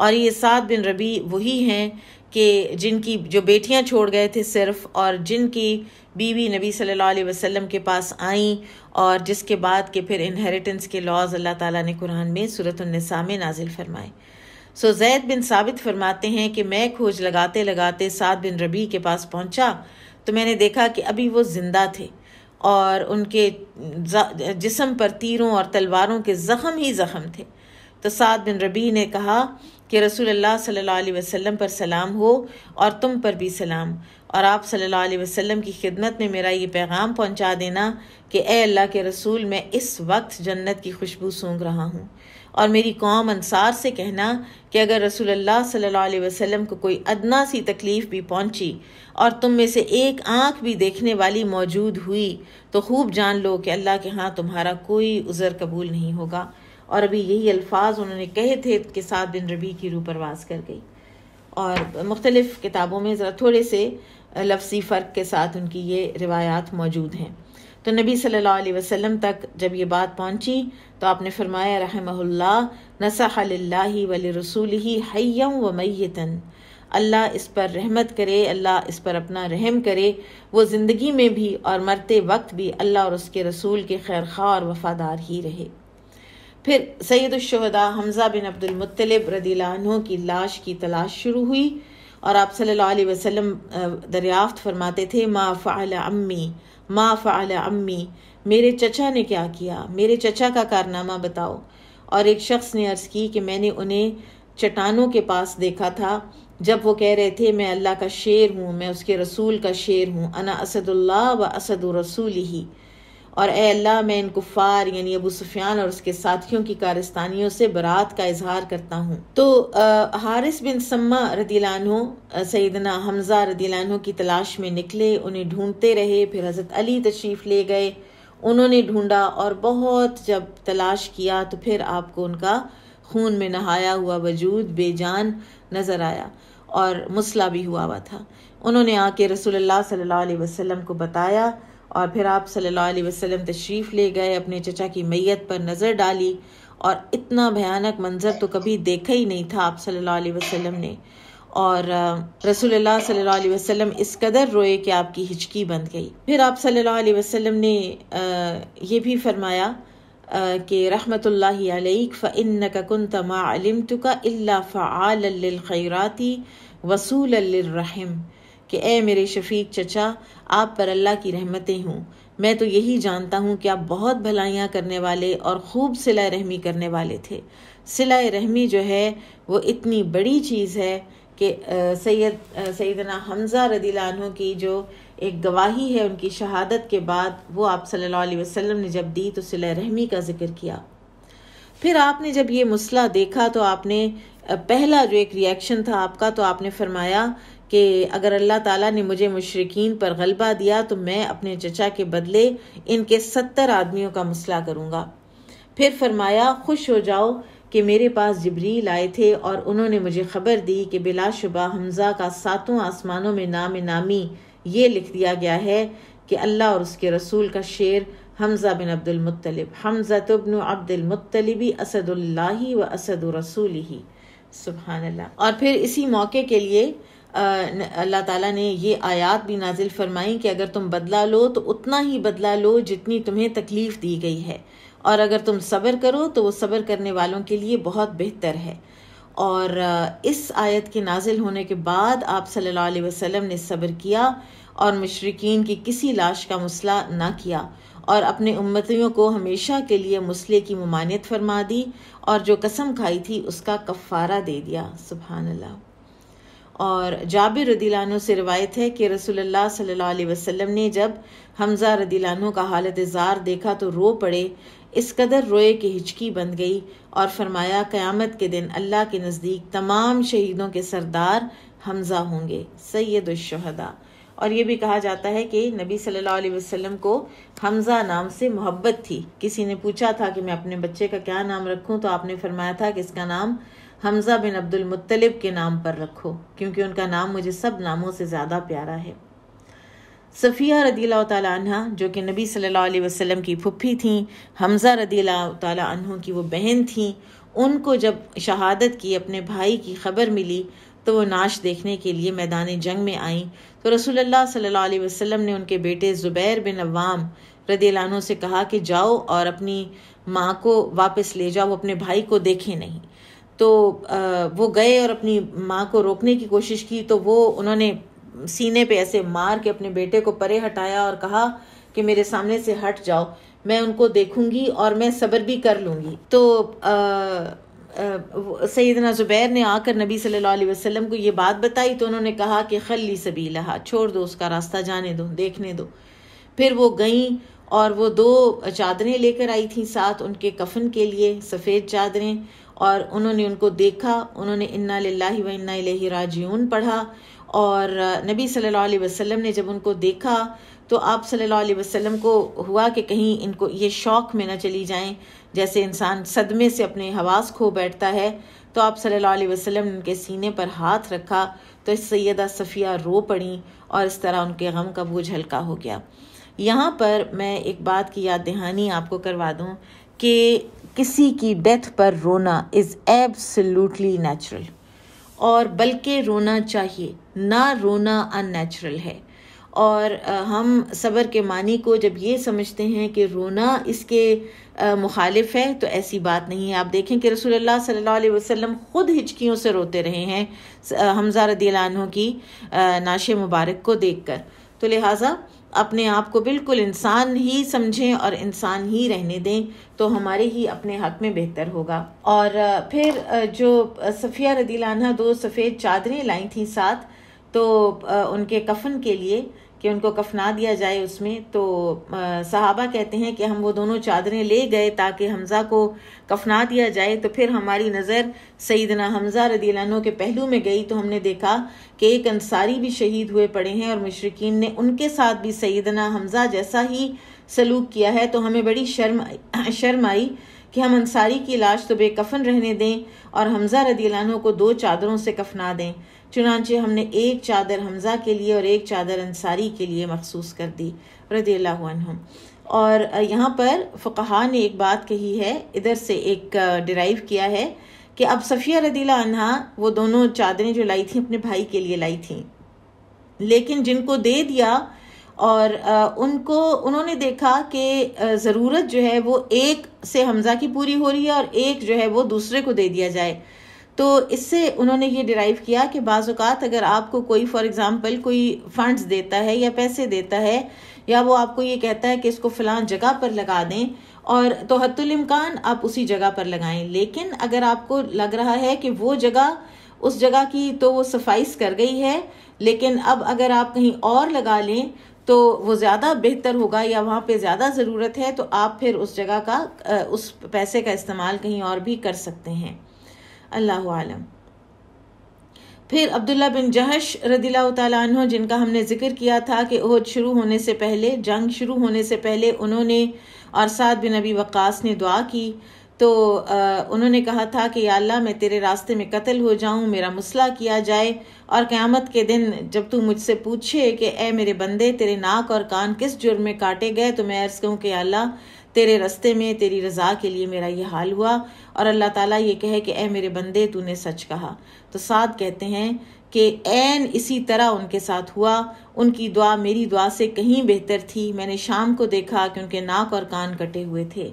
और ये सात बिन रबी वही हैं कि जिनकी जो बेटियां छोड़ गए थे सिर्फ और जिनकी बीवी नबी सल्लल्लाहु अलैहि वसल्लम के पास आईं और जिसके बाद के फिर इनहेरिटेंस के लॉज अल्लाह ताला ने कुरान में सूरत नसा में नाजिल फरमाए सो जैद बिन साबित फरमाते हैं कि मैं खोज लगाते लगाते सात बिन रबी के पास पहुंचा तो मैंने देखा कि अभी वो ज़िंदा थे और उनके जिसम पर तीरों और तलवारों के ज़ख़म ही ज़ख़म थे तो साद बिन रबी ने कहा कि रसूल अल्लाह सल्लल्लाहु अलैहि वसल्लम पर सलाम हो और तुम पर भी सलाम और आप सल्लल्लाहु अलैहि वसल्लम की खिदमत में मेरा ये पैगाम पहुंचा देना कि ए अल्लाह के रसूल मैं इस वक्त जन्नत की खुशबू सूंघ रहा हूँ और मेरी कौम अनसार से कहना कि अगर रसूलुल्लाह सल्लल्लाहु अलैहि वसल्लम को कोई अदना सी तकलीफ़ भी पहुंची और तुम में से एक आंख भी देखने वाली मौजूद हुई तो खूब जान लो कि अल्लाह के हाँ तुम्हारा कोई उज़र कबूल नहीं होगा और अभी यही अल्फाज उन्होंने कहे थे कि सात बिन रबी की रू परवास कर गई और मुख्तलिफ़ किताबों में ज़रा थोड़े से लफसी फ़र्क के साथ उनकी ये रिवायात मौजूद हैं तो नबी सल्लल्लाहु अलैहि वसल्लम तक जब ये बात पहुंची तो आपने फरमाया रहमल्ला नसहल्ला वल रसूल ही हयम व मैतन अल्लाह इस पर रहमत करे अल्लाह इस पर अपना रहम करे वो ज़िंदगी में भी और मरते वक्त भी अल्लाह और उसके रसूल के खैर खा और वफ़ादार ही रहे फिर सैदुलशहदा हमज़ा बिन अब्दुलमतलब रदीलानों की लाश की तलाश शुरू हुई और आप सल्लल्लाहु अलैहि वसल्लम दरियाफ्त फरमाते थे मा फ़ाल अम्मी माँ फ़ाला अम्मी मेरे चचा ने क्या किया मेरे चचा का कारनामा बताओ और एक शख्स ने अर्ज़ की कि मैंने उन्हें चट्टानों के पास देखा था जब वो कह रहे थे मैं अल्लाह का शेर हूँ मैं उसके रसूल का शेर हूँ अना असदुल्ला व असद रसूल ही और अल्लाह मैं इन कुफ़ार यानी अबू सुफियान और उसके साथियों की कारस्तानियों से बरात का इजहार करता हूँ तो आ, हारिस बिन सम्मा रदीलानों सईदना हमज़ा रदीलानो की तलाश में निकले उन्हें ढूंढते रहे फिर हज़रत अली तशरीफ़ ले गए उन्होंने ढूंढा और बहुत जब तलाश किया तो फिर आपको उनका खून में नहाया हुआ वजूद बेजान नज़र आया और मुसला भी हुआ हुआ था उन्होंने आके रसूल सल्लल्लाहु अलैहि वसल्लम को बताया और फिर आप सल्लल्लाहु अलैहि वसल्लम तशरीफ़ ले गए अपने चचा की मैयत पर नज़र डाली और इतना भयानक मंज़र तो कभी देखा ही नहीं था आप सल्लल्लाहु अलैहि वसल्लम ने और रसूलुल्लाह सल्लल्लाहु अलैहि वसल्लम इस कदर रोए कि आपकी हिचकी बंद गई फिर आप सल्लल्लाहु अलैहि वसल्लम ने यह भी फरमाया कि रहमत अलैक फ़इन्नक कुन्त मा अलिमतुका इल्ला लिल खैराती वसूल लिल रहम कि ए मेरे शफीक चचा आप पर अल्लाह की रहमतें हों मैं तो यही जानता हूँ कि आप बहुत भलाइयाँ करने वाले और खूब सिला रहमी करने वाले थे सिला रहमी जो है वो इतनी बड़ी चीज़ है कि सैद सैदना हमज़ा लानों की जो एक गवाही है उनकी शहादत के बाद वो आप सल्लल्लाहु अलैहि वसल्लम ने जब दी तो सिला रहमी का जिक्र किया फिर आपने जब ये मसला देखा तो आपने पहला जो एक रिएक्शन था आपका तो आपने फरमाया कि अगर अल्लाह ताला ने मुझे मुशरकिन पर गलबा दिया तो मैं अपने चचा के बदले इनके सत्तर आदमियों का मसला करूँगा फिर फरमाया खुश हो जाओ कि मेरे पास जबरील आए थे और उन्होंने मुझे खबर दी कि बिलाशुबा हमज़ा का सातों आसमानों में नाम नामी ये लिख दिया गया है कि अल्लाह और उसके रसूल का शेर हमज़ा बिन अब्दुलमतलब हमज़ा तबन तो अब्दुलमतलबी असदुल्ला व असद रसूल ही सुबहानल्ला और फिर इसी मौके के लिए अल्लाह ताला ने ये आयत भी नाजिल फरमाई कि अगर तुम बदला लो तो उतना ही बदला लो जितनी तुम्हें तकलीफ़ दी गई है और अगर तुम सब्र करो तो वो सब्र करने वालों के लिए बहुत बेहतर है और इस आयत के नाजिल होने के बाद आप सल्लल्लाहु अलैहि वसल्लम ने सब्र किया और मशरकिन की किसी लाश का मसला ना किया और अपने उम्मतियों को हमेशा के लिए मसले की ममानियत फरमा दी और जो कसम खाई थी उसका कफ़ारा दे दिया सुबहानल्ला और जाबिर रदीलानो से रवायत है कि रसूलुल्लाह सल्लल्लाहु अलैहि वसल्लम ने जब हमज़ा रदीलानो का हालत इजार देखा तो रो पड़े इस कदर रोए की हिचकी बंद गई और फरमाया क़यामत के दिन अल्लाह के नज़दीक तमाम शहीदों के सरदार हमज़ा होंगे सैद और ये भी कहा जाता है कि नबी सल्लल्लाहु अलैहि वसल्लम को हमज़ा नाम से मोहब्बत थी किसी ने पूछा था कि मैं अपने बच्चे का क्या नाम रखूं तो आपने फरमाया था कि इसका नाम हमज़ा बिन अब्दुल मुत्तलिब के नाम पर रखो क्योंकि उनका नाम मुझे सब नामों से ज़्यादा प्यारा है सफ़िया रदीला तह जो कि नबी सल्लल्लाहु अलैहि वसल्लम की फुप्फी थीं हमज़ा रदीला तह की वो बहन थीं उनको जब शहादत की अपने भाई की खबर मिली तो वो नाश देखने के लिए मैदान जंग में आईं तो रसूलुल्लाह सल्लल्लाहु अलैहि वसल्लम ने उनके बेटे ज़ुबैर बिन अवाम रदीलानों से कहा कि जाओ और अपनी माँ को वापस ले जाओ वो अपने भाई को देखे नहीं तो वो गए और अपनी माँ को रोकने की कोशिश की तो वो उन्होंने सीने पे ऐसे मार के अपने बेटे को परे हटाया और कहा कि मेरे सामने से हट जाओ मैं उनको देखूंगी और मैं सब्र भी कर लूंगी तो सैदना ज़ुबैर ने आकर नबी सल्लल्लाहु अलैहि वसल्लम को ये बात बताई तो उन्होंने कहा कि खली सभी लहा छोड़ दो उसका रास्ता जाने दो देखने दो फिर वो गईं और वो दो चादरें लेकर आई थी साथ उनके कफन के लिए सफ़ेद चादरें और उन्होंने उनको देखा उन्होंने इन्ना लाही व इन्ना इलेही पढ़ा और नबी सल्लल्लाहु अलैहि वसल्लम ने जब उनको देखा तो आप सल्लल्लाहु अलैहि वसल्लम को हुआ कि कहीं इनको ये शौक़ में ना चली जाएं जैसे इंसान सदमे से अपने हवास खो बैठता है तो आप सल्लल्लाहु अलैहि वसल्लम ने उनके सीने पर हाथ रखा तो सैदा सफ़िया रो पड़ी और इस तरह उनके गम का बोझ हल्का हो गया यहाँ पर मैं एक बात की याद दहानी आपको करवा दूँ कि किसी की डेथ पर रोना इज़ एब्सोल्युटली नेचुरल और बल्कि रोना चाहिए ना रोना अननेचुरल है और हम सबर के मानी को जब ये समझते हैं कि रोना इसके मुखालिफ है तो ऐसी बात नहीं है आप देखें कि रसूलुल्लाह सल्लल्लाहु अलैहि वसल्लम ख़ुद हिचकियों से रोते रहे हैं हमजा रदीलानों की नाश मुबारक को देखकर तो लिहाजा अपने आप को बिल्कुल इंसान ही समझें और इंसान ही रहने दें तो हमारे ही अपने हक में बेहतर होगा और फिर जो सफ़िया रदीलाना दो सफ़ेद चादरें लाई थी साथ तो उनके कफन के लिए कि उनको कफना दिया जाए उसमें तो सहाबा कहते हैं कि हम वो दोनों चादरें ले गए ताकि हमज़ा को कफना दिया जाए तो फिर हमारी नज़र सईदना हमज़ा रदीलानो के पहलू में गई तो हमने देखा कि एक अंसारी भी शहीद हुए पड़े हैं और मशरकिन ने उनके साथ भी सईदना हमज़ा जैसा ही सलूक किया है तो हमें बड़ी शर्म शर्म आई कि हम अंसारी की लाश तो बेकफन रहने दें और हमज़ा रदीलानो को दो चादरों से कफना दें चुनानचे हमने एक चादर हमजा के लिए और एक चादर अंसारी के लिए मखसूस कर दी रदी और यहाँ पर फ़कहा ने एक बात कही है इधर से एक डिराइव किया है कि अब सफ़िया रदीला अनहा वो दोनों चादरें जो लाई थी अपने भाई के लिए लाई थी लेकिन जिनको दे दिया और उनको उन्होंने देखा कि ज़रूरत जो है वो एक से हमज़ा की पूरी हो रही है और एक जो है वो दूसरे को दे दिया जाए तो इससे उन्होंने ये डिराइव किया कि बाज़ात अगर आपको कोई फॉर एग्ज़ाम्पल कोई फंड्स देता है या पैसे देता है या वो आपको ये कहता है कि इसको फ़लां जगह पर लगा दें और तो हतुलमकान आप उसी जगह पर लगाएं लेकिन अगर आपको लग रहा है कि वो जगह उस जगह की तो वो सफाइस कर गई है लेकिन अब अगर आप कहीं और लगा लें तो वो ज़्यादा बेहतर होगा या वहाँ पे ज़्यादा ज़रूरत है तो आप फिर उस जगह का उस पैसे का इस्तेमाल कहीं और भी कर सकते हैं अल्लाह आलम फिर अब्दुल्ला बिन जहश रदीला तु जिनका हमने जिक्र किया था कि ओहद शुरू होने से पहले जंग शुरू होने से पहले उन्होंने और साद बिन अबी वक्स ने दुआ की तो आ, उन्होंने कहा था कि अल्लाह मैं तेरे रास्ते में कत्ल हो जाऊं मेरा मुसला किया जाए और क़्यामत के दिन जब तू मुझसे पूछे कि ए मेरे बंदे तेरे नाक और कान किस जुर्म में काटे गए तो मैं अर्ज़ कहूँ कि अल्लाह तेरे रस्ते में तेरी रज़ा के लिए मेरा ये हाल हुआ और अल्लाह ताला ये कहे कि ए मेरे बंदे तूने सच कहा तो साद कहते हैं कि एन इसी तरह उनके साथ हुआ उनकी दुआ मेरी दुआ से कहीं बेहतर थी मैंने शाम को देखा कि उनके नाक और कान कटे हुए थे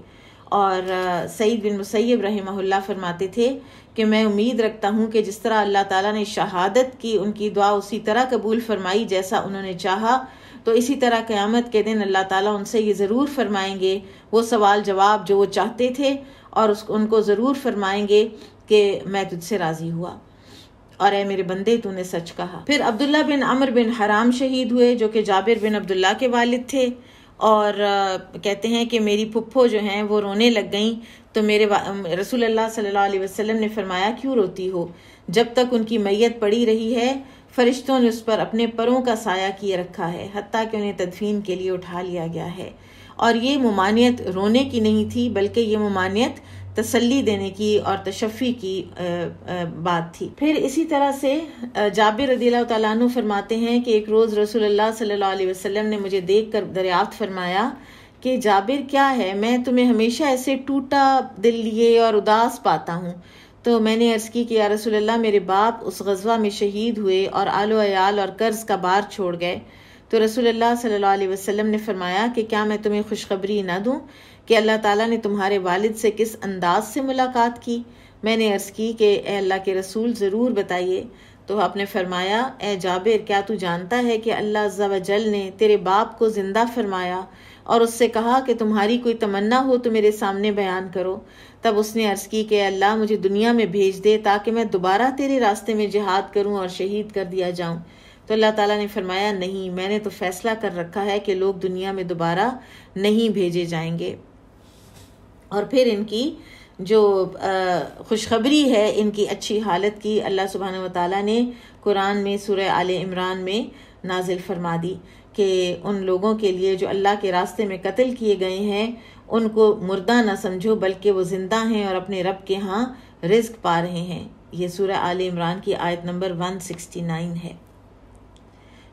और सईद बिन मुसैब रहमहुल्ला फरमाते थे कि मैं उम्मीद रखता हूँ कि जिस तरह अल्लाह ताला ने शहादत की उनकी दुआ उसी तरह कबूल फरमाई जैसा उन्होंने चाहा तो इसी तरह क़यामत के दिन अल्लाह ताला उनसे ये ज़रूर फरमाएंगे वो सवाल जवाब जो वो चाहते थे और उस उनको ज़रूर फरमाएंगे कि मैं तुझसे राज़ी हुआ और ए मेरे बंदे तूने सच कहा फिर अब्दुल्ला बिन अमर बिन हराम शहीद हुए जो कि जाबिर बिन अब्दुल्ला के वालिद थे और कहते हैं कि मेरी पुप्पो जो हैं वो रोने लग गईं तो मेरे रसूल अल्लाह सल्लल्लाहु अलैहि वसल्लम ने फरमाया क्यों रोती हो जब तक उनकी मैयत पड़ी रही है फरिश्तों ने उस पर अपने परों का साया किए रखा है हती कि उन्हें तदफीन के लिए उठा लिया गया है और ये ममानियत रोने की नहीं थी बल्कि ये ममानियत तसल्ली देने की और तशफ़ी की बात थी फिर इसी तरह से जाबिर रदी तु फरमाते हैं कि एक रोज़ रसूल सल्ला वसम ने मुझे देख कर दरियाफ्त फरमाया कि जाबिर क्या है मैं तुम्हें हमेशा ऐसे टूटा दिल लिए और उदास पाता हूँ तो मैंने अर्ज़ की कि या रसूल मेरे बाप उस गजवा में शहीद हुए और आलो आयाल और कर्ज़ का बार छोड़ गए तो रसोल्ला सल्ला अलैहि ने फरमाया कि क्या मैं तुम्हें खुशखबरी ना दूँ कि अल्लाह ताली ने तुम्हारे वालद से किस अंदाज से मुलाकात की मैंने अर्ज़ की कि अल्लाह के रसूल ज़रूर बताइए तो आपने फरमाया ए जाबिर क्या तू जानता है कि अल्लाह वजल ने तेरे बाप को ज़िंदा फरमाया और उससे कहा कि तुम्हारी कोई तमन्ना हो तो मेरे सामने बयान करो तब उसने अर्ज़ की कि अल्लाह मुझे दुनिया में भेज दे ताकि मैं दोबारा तेरे रास्ते में जिहाद करूँ और शहीद कर दिया जाऊँ तो अल्लाह ताला ने फरमाया नहीं मैंने तो फैसला कर रखा है कि लोग दुनिया में दोबारा नहीं भेजे जाएंगे और फिर इनकी जो खुशखबरी है इनकी अच्छी हालत की अल्लाह सुबहान व ने कुरान में सूर्य आल इमरान में नाजिल फरमा दी कि उन लोगों के लिए जो अल्लाह के रास्ते में कत्ल किए गए हैं उनको मुर्दा ना समझो बल्कि वो ज़िंदा हैं और अपने रब के यहाँ रिस्क पा रहे हैं ये सूर्य आल इमरान की आयत नंबर 169 है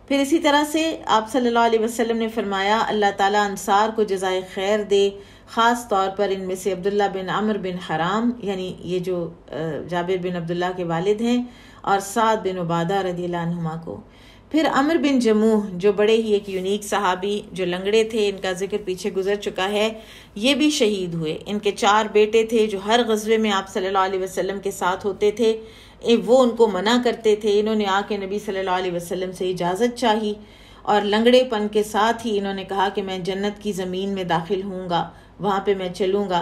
फिर इसी तरह से आप सल्लल्लाहु अलैहि वसल्लम ने फरमाया अल्लाह ताला अंसार को जजाय खैर दे ख़ास तौर पर इनमें से अब्दुल्ला बिन अमर बिन हराम यानी ये जो जाबिर बिन अब्दुल्ला के वालिद हैं और साद बिन उबादा रदीलानुमा को फिर अमर बिन जमूह जो बड़े ही एक यूनिक सहाबी जो लंगड़े थे इनका जिक्र पीछे गुजर चुका है ये भी शहीद हुए इनके चार बेटे थे जो हर गजबे में आप सल्लल्लाहु अलैहि वसल्लम के साथ होते थे वो उनको मना करते थे इन्होंने आके नबी सल्लल्लाहु अलैहि वसल्लम से इजाज़त चाही और लंगड़ेपन के साथ ही इन्होंने कहा कि मैं जन्नत की ज़मीन में दाखिल होऊंगा वहाँ पे मैं चलूँगा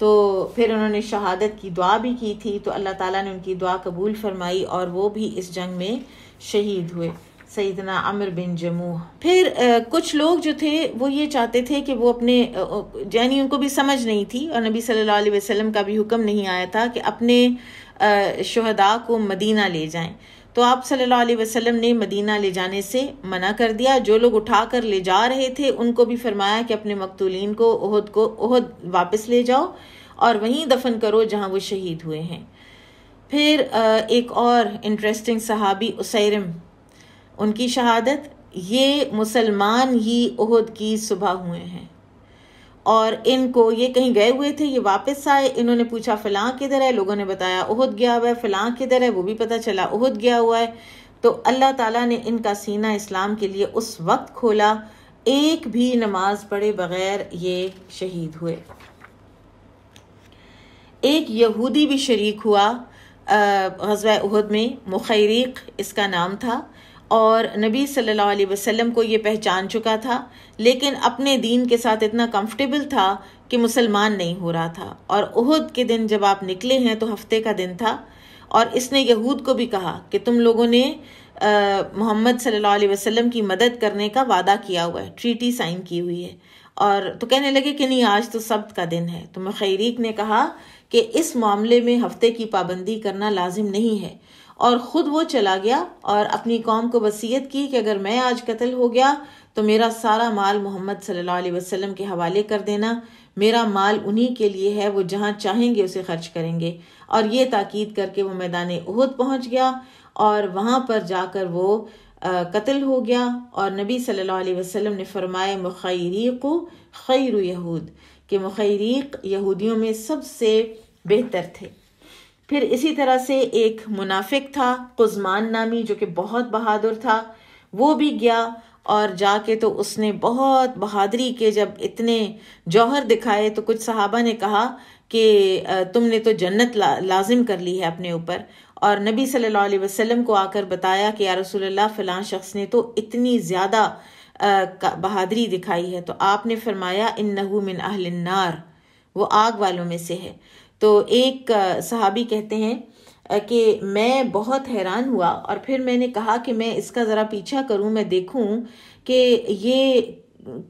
तो फिर उन्होंने शहादत की दुआ भी की थी तो अल्लाह ताला ने उनकी दुआ कबूल फरमाई और वो भी इस जंग में शहीद हुए सईदना अमर बिन जमू फिर आ, कुछ लोग जो थे वो ये चाहते थे कि वो अपने यानी उनको भी समझ नहीं थी और नबी सल्लल्लाहु अलैहि वसल्लम का भी हुक्म नहीं आया था कि अपने शहदा को मदीना ले जाएं तो आप सल्लल्लाहु अलैहि वसल्लम ने मदीना ले जाने से मना कर दिया जो लोग उठा कर ले जा रहे थे उनको भी फरमाया कि अपने मकतूलिन को ओहद को ओहद वापस ले जाओ और वहीं दफन करो जहाँ वो शहीद हुए हैं फिर एक और इंटरेस्टिंग सहाबी उसैरम उनकी शहादत ये मुसलमान ही ओहद की सुबह हुए हैं और इनको ये कहीं गए हुए थे ये वापस आए इन्होंने पूछा फलां किधर है लोगों ने बताया उहद गया हुआ है फलां किधर है वो भी पता चला उहद गया हुआ है तो अल्लाह ताला ने इनका सीना इस्लाम के लिए उस वक्त खोला एक भी नमाज पढ़े बगैर ये शहीद हुए एक यहूदी भी शरीक हुआ गजवा उहद में मुखैरीक इसका नाम था और नबी सल्लल्लाहु अलैहि वसल्लम को ये पहचान चुका था लेकिन अपने दीन के साथ इतना कंफर्टेबल था कि मुसलमान नहीं हो रहा था और उहद के दिन जब आप निकले हैं तो हफ्ते का दिन था और इसने यहूद को भी कहा कि तुम लोगों ने मोहम्मद सल्लल्लाहु अलैहि वसल्लम की मदद करने का वादा किया हुआ है ट्रीटी साइन की हुई है और तो कहने लगे कि नहीं आज तो सब्त का दिन है तो मुखरीक ने कहा कि इस मामले में हफ्ते की पाबंदी करना लाजिम नहीं है और ख़ुद वो चला गया और अपनी कौम को वसीयत की कि अगर मैं आज कत्ल हो गया तो मेरा सारा माल मोहम्मद सल्लल्लाहु अलैहि वसल्लम के हवाले कर देना मेरा माल उन्हीं के लिए है वो जहाँ चाहेंगे उसे खर्च करेंगे और ये ताकीद करके वो मैदान उहद पहुँच गया और वहाँ पर जाकर वो कत्ल हो गया और नबी सल्लल्लाहु अलैहि वसल्लम ने फरमाया मुखरीक खैर यहूद कि मुखरीक यहूदियों में सबसे बेहतर थे फिर इसी तरह से एक मुनाफिक था कुजमान नामी जो कि बहुत बहादुर था वो भी गया और जाके तो उसने बहुत बहादुरी के जब इतने जौहर दिखाए तो कुछ सहाबा ने कहा कि तुमने तो जन्नत ला, लाजिम कर ली है अपने ऊपर और नबी सल्लल्लाहु अलैहि वसल्लम को आकर बताया कि या रसूलुल्लाह फ़लाँ शख्स ने तो इतनी ज़्यादा बहादुरी दिखाई है तो आपने फरमाया इन नहू मिन अहलनार वो आग वालों में से है तो एक सहाबी कहते हैं कि मैं बहुत हैरान हुआ और फिर मैंने कहा कि मैं इसका ज़रा पीछा करूं मैं देखूं कि ये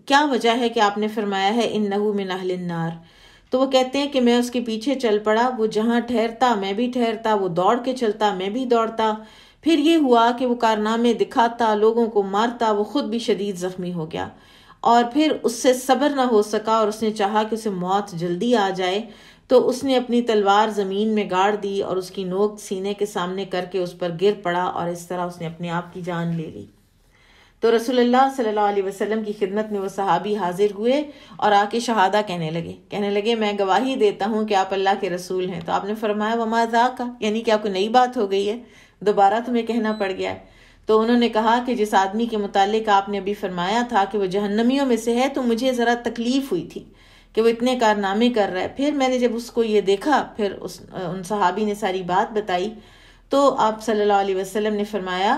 क्या वजह है कि आपने फरमाया है इन नहू में नार तो वो कहते हैं कि मैं उसके पीछे चल पड़ा वो जहाँ ठहरता मैं भी ठहरता वो दौड़ के चलता मैं भी दौड़ता फिर ये हुआ कि वो कारनामे दिखाता लोगों को मारता वो खुद भी शदीद ज़ख्मी हो गया और फिर उससे सब्र ना हो सका और उसने चाहा कि उसे मौत जल्दी आ जाए तो उसने अपनी तलवार ज़मीन में गाड़ दी और उसकी नोक सीने के सामने करके उस पर गिर पड़ा और इस तरह उसने अपने आप की जान ले ली तो रसूलुल्लाह सल्लल्लाहु अलैहि वसल्लम की खिदमत में वो सहाबी हाजिर हुए और आके शहादा कहने लगे कहने लगे मैं गवाही देता हूँ कि आप अल्लाह के रसूल हैं तो आपने फरमाया वमा का यानी कि आपको नई बात हो गई है दोबारा तुम्हें कहना पड़ गया है तो उन्होंने कहा कि जिस आदमी के मुतालिक आपने अभी फरमाया था कि वो जहन्नमियों में से है तो मुझे ज़रा तकलीफ़ हुई थी कि वो इतने कारनामे कर रहा है फिर मैंने जब उसको ये देखा फिर उस उन सहाबी ने सारी बात बताई तो आप सल्लल्लाहु अलैहि वसल्लम ने फरमाया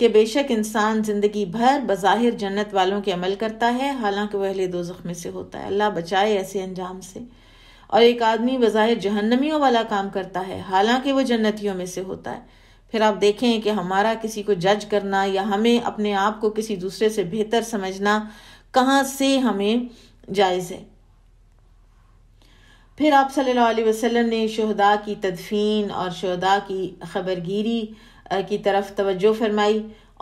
कि बेशक इंसान ज़िंदगी भर बज़ाहिर जन्नत वालों के अमल करता है हालांकि वह अहले दो में से होता है अल्लाह बचाए ऐसे अंजाम से और एक आदमी बज़ाहिर जहन्नमियों वाला काम करता है हालांकि वह जन्नतियों में से होता है फिर आप देखें कि हमारा किसी को जज करना या हमें अपने आप को किसी दूसरे से बेहतर समझना कहाँ से हमें जायज़ है फिर आप सल्लल्लाहु अलैहि वसल्लम ने शहदा की तदफीन और शहदा की खबरगिरी की तरफ तवज्जो फरमाई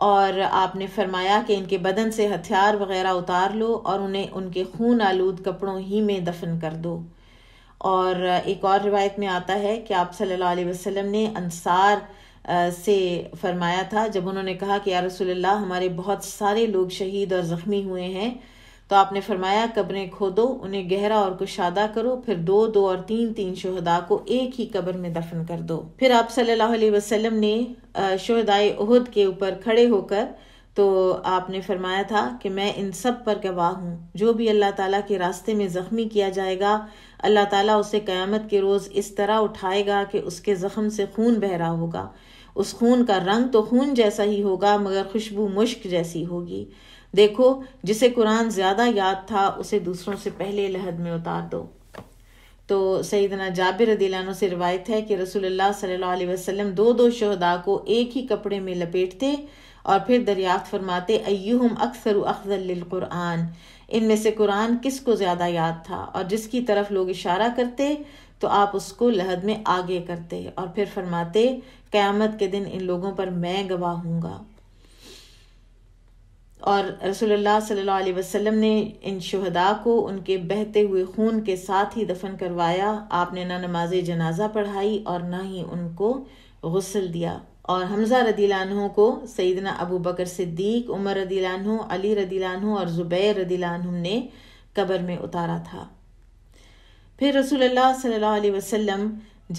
और आपने फरमाया कि इनके बदन से हथियार वगैरह उतार लो और उन्हें उनके खून आलूद कपड़ों ही में दफन कर दो और एक और रिवायत में आता है कि आप सल्लल्लाहु अलैहि वसल्लम ने अंसार से फरमाया था जब उन्होंने कहा कि या रसूलुल्लाह हमारे बहुत सारे लोग शहीद और ज़ख्मी हुए हैं तो आपने फरमाया कब्रें खोदो उन्हें गहरा और कुशादा करो फिर दो दो और तीन तीन शहदा को एक ही कब्र में दफन कर दो फिर आप सल्लल्लाहु अलैहि वसल्लम ने शहदाए उहद के ऊपर खड़े होकर तो आपने फरमाया था कि मैं इन सब पर गवाह हूँ जो भी अल्लाह ताला के रास्ते में ज़ख्मी किया जाएगा अल्लाह ताला उसे क़यामत के रोज़ इस तरह उठाएगा कि उसके ज़ख्म से खून बह रहा होगा उस खून का रंग तो खून जैसा ही होगा मगर खुशबू मुश्क जैसी होगी देखो जिसे कुरान ज़्यादा याद था उसे दूसरों से पहले लहद में उतार दो तो सईदना जाबिर दिलानो से रिवायत है कि रसूलुल्लाह सल्लल्लाहु अलैहि वसल्लम दो दो शहदा को एक ही कपड़े में लपेटते और फिर दरियाफ्त फरमाते अयुहम अक्सर कुरान इनमें से कुरान किस को ज़्यादा याद था और जिसकी तरफ लोग इशारा करते तो आप उसको लहद में आगे करते और फिर फरमाते क़यामत के दिन इन लोगों पर मैं गवाह हूँगा और रसोल्ला सल्ला वसम ने इन शहदा को उनके बहते हुए खून के साथ ही दफन करवाया आपने ना नमाज जनाजा पढ़ाई और ना ही उनको गसल दिया और हमजा रदीलानह को सईदना अबू बकर सिद्दीक उमर रदीलानह अली रदीलानह और ज़ुबैर रदीलानह ने कब्र में उतारा था फिर रसोल्ला सल्ला वसलम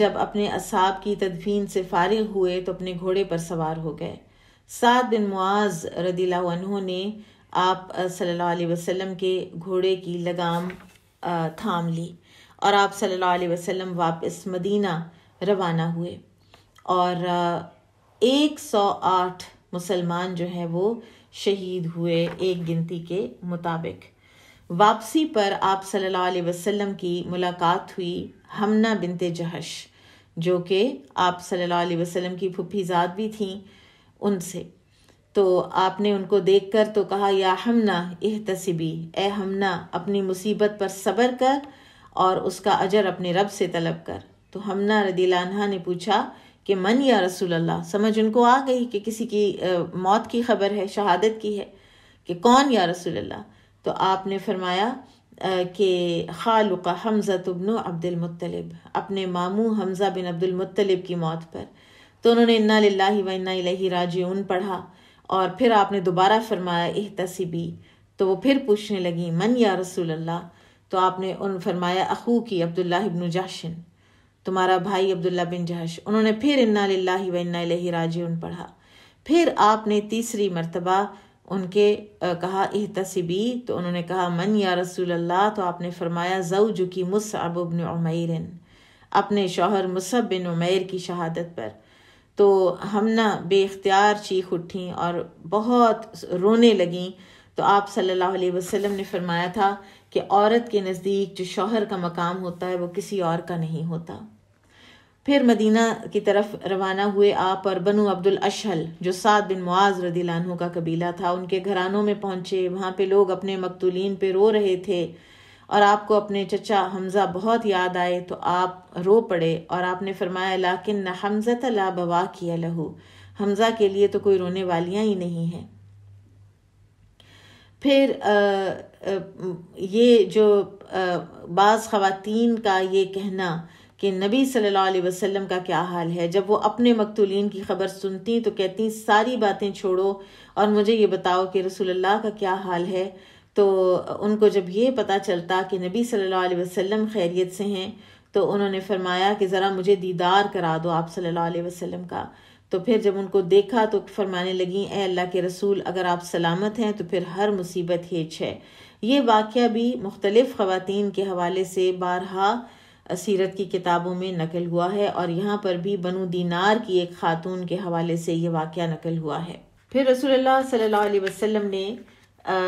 जब अपने असाब की तदफीन से फारिग हुए तो अपने घोड़े पर सवार हो गए सात बिन मुआज रदीला ने आप सल्लल्लाहु अलैहि वसल्लम के घोड़े की लगाम थाम ली और आप सल्लल्लाहु अलैहि वसल्लम वापस मदीना रवाना हुए और एक सौ आठ मुसलमान जो हैं वो शहीद हुए एक गिनती के मुताबिक वापसी पर आप सल्लल्लाहु अलैहि वसल्लम की मुलाकात हुई हमना बिनते जहश जो कि आप सल्लल्लाहु अलैहि वसल्लम की फुफीजात भी थीं उनसे तो आपने उनको देखकर तो कहा या हमना एह तसीबी ए हमना अपनी मुसीबत पर सब्र कर और उसका अजर अपने रब से तलब कर तो हमना रदीलान्हा ने पूछा कि मन या रसूल अल्लाह समझ उनको आ गई कि किसी की मौत की खबर है शहादत की है कि कौन या रसूल अल्लाह तो आपने फरमाया कि खालुका हमज़ा तबन अब्दुलमतलब अपने मामू हमज़ा बिन अब्दुलमतलब की मौत पर तो उन्होंने इन्ना लाला वन्ना इलही राजून पढ़ा और फिर आपने दोबारा फरमाया एह तसीबी तो वो फिर पूछने लगी मन या रसूल अल्लाह तो आपने उन फरमाया अखू की अब्दुल्ला इबन जाशन तुम्हारा भाई अब्दुल्ला बिन जहश उन्होंने फिर इन्ना लाला वन्ना इलही राजून पढ़ा फिर आपने तीसरी मरतबा उनके कहा एह तसीबी तो उन्होंने कहा मन या रसूल अल्लाह तो आपने फरमाया जऊ जुकी कि मुसअब उबन अपने शोहर मुसब बिन उमैर की शहादत पर तो हम ना बेख्तियार चीख उठी और बहुत रोने लगी तो आप सल्लल्लाहु अलैहि वसल्लम ने फरमाया था कि औरत के नज़दीक जो शौहर का मकाम होता है वो किसी और का नहीं होता फिर मदीना की तरफ रवाना हुए आप और बनु अब्दुल अशहल जो सात बिन मुआज रदीलानों का कबीला था उनके घरानों में पहुंचे वहाँ पे लोग अपने मकतूलिन पे रो रहे थे और आपको अपने चचा हमज़ा बहुत याद आए तो आप रो पड़े और आपने फरमाया लाकिन न हमजत ला बवा किया लहू हमज़ा के लिए तो कोई रोने वालियां ही नहीं है फिर आ, आ, ये जो बाज़ ख़वातीन का ये कहना कि नबी सल्लल्लाहु अलैहि वसल्लम का क्या हाल है जब वो अपने मकतूलिन की खबर सुनती तो कहती सारी बातें छोड़ो और मुझे ये बताओ कि रसूलुल्लाह का क्या हाल है तो उनको जब ये पता चलता कि नबी सल्लल्लाहु अलैहि वसल्लम खैरियत से हैं तो उन्होंने फरमाया कि ज़रा मुझे दीदार करा दो आप सल्लल्लाहु अलैहि वसल्लम का तो फिर जब उनको देखा तो फरमाने लगी ए अल्लाह के रसूल अगर आप सलामत हैं तो फिर हर मुसीबत हेच है ये वाक़ भी मुख्तलिफ़ ख़वान के हवाले से बारहा सीरत की किताबों में नकल हुआ है और यहाँ पर भी बनु दीनार की एक खातून के हवाले से ये वाक़ नकल हुआ है फिर रसूल सल्लल्लाहु अलैहि वसल्लम ने आ,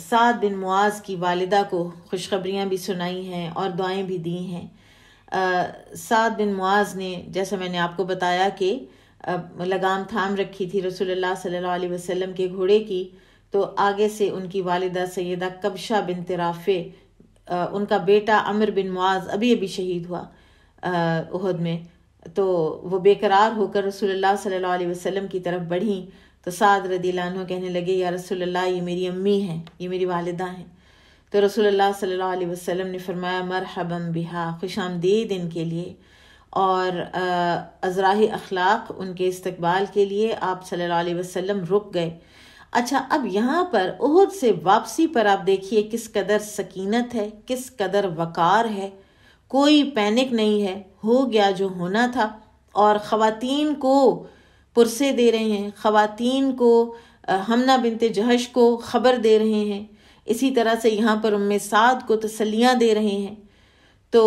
सात बिन मुआज़ की वालदा को खुशखबरियाँ भी सुनाई हैं और दुआएं भी दी हैं सात बिन मुआज़ ने जैसा मैंने आपको बताया कि लगाम थाम रखी थी रसूलुल्लाह सल्लल्लाहु अलैहि वसल्लम के घोड़े की तो आगे से उनकी वालदा सैदा कबशा बिन तराफ़े उनका बेटा अमर बिन मुआज़ अभी अभी शहीद हुआ उहद में तो वो बेकरार होकर रसूलुल्लाह सल्लल्लाहु अलैहि वसल्लम की तरफ बढ़ी तो साद रदी लानो कहने लगे या रसोल्ला ये मेरी अम्मी हैं ये मेरी वालदा हैं तो रसोल्ला सल्ला वसम ने फरमाया मरहबम बिहा खुश आमदीद इनके लिए और अजराह अखलाक उनके इस्तबाल के लिए आप सल्ला वसम रुक गए अच्छा अब यहाँ पर उहद से वापसी पर आप देखिए किस कदर सकीनत है किस कदर वक़ार है कोई पैनिक नहीं है हो गया जो होना था और ख़वातीन को पुरसे दे रहे हैं ख़वातीन को हमना बिनते जहश को ख़बर दे रहे हैं इसी तरह से यहाँ पर उम साद को तसलियाँ दे रहे हैं तो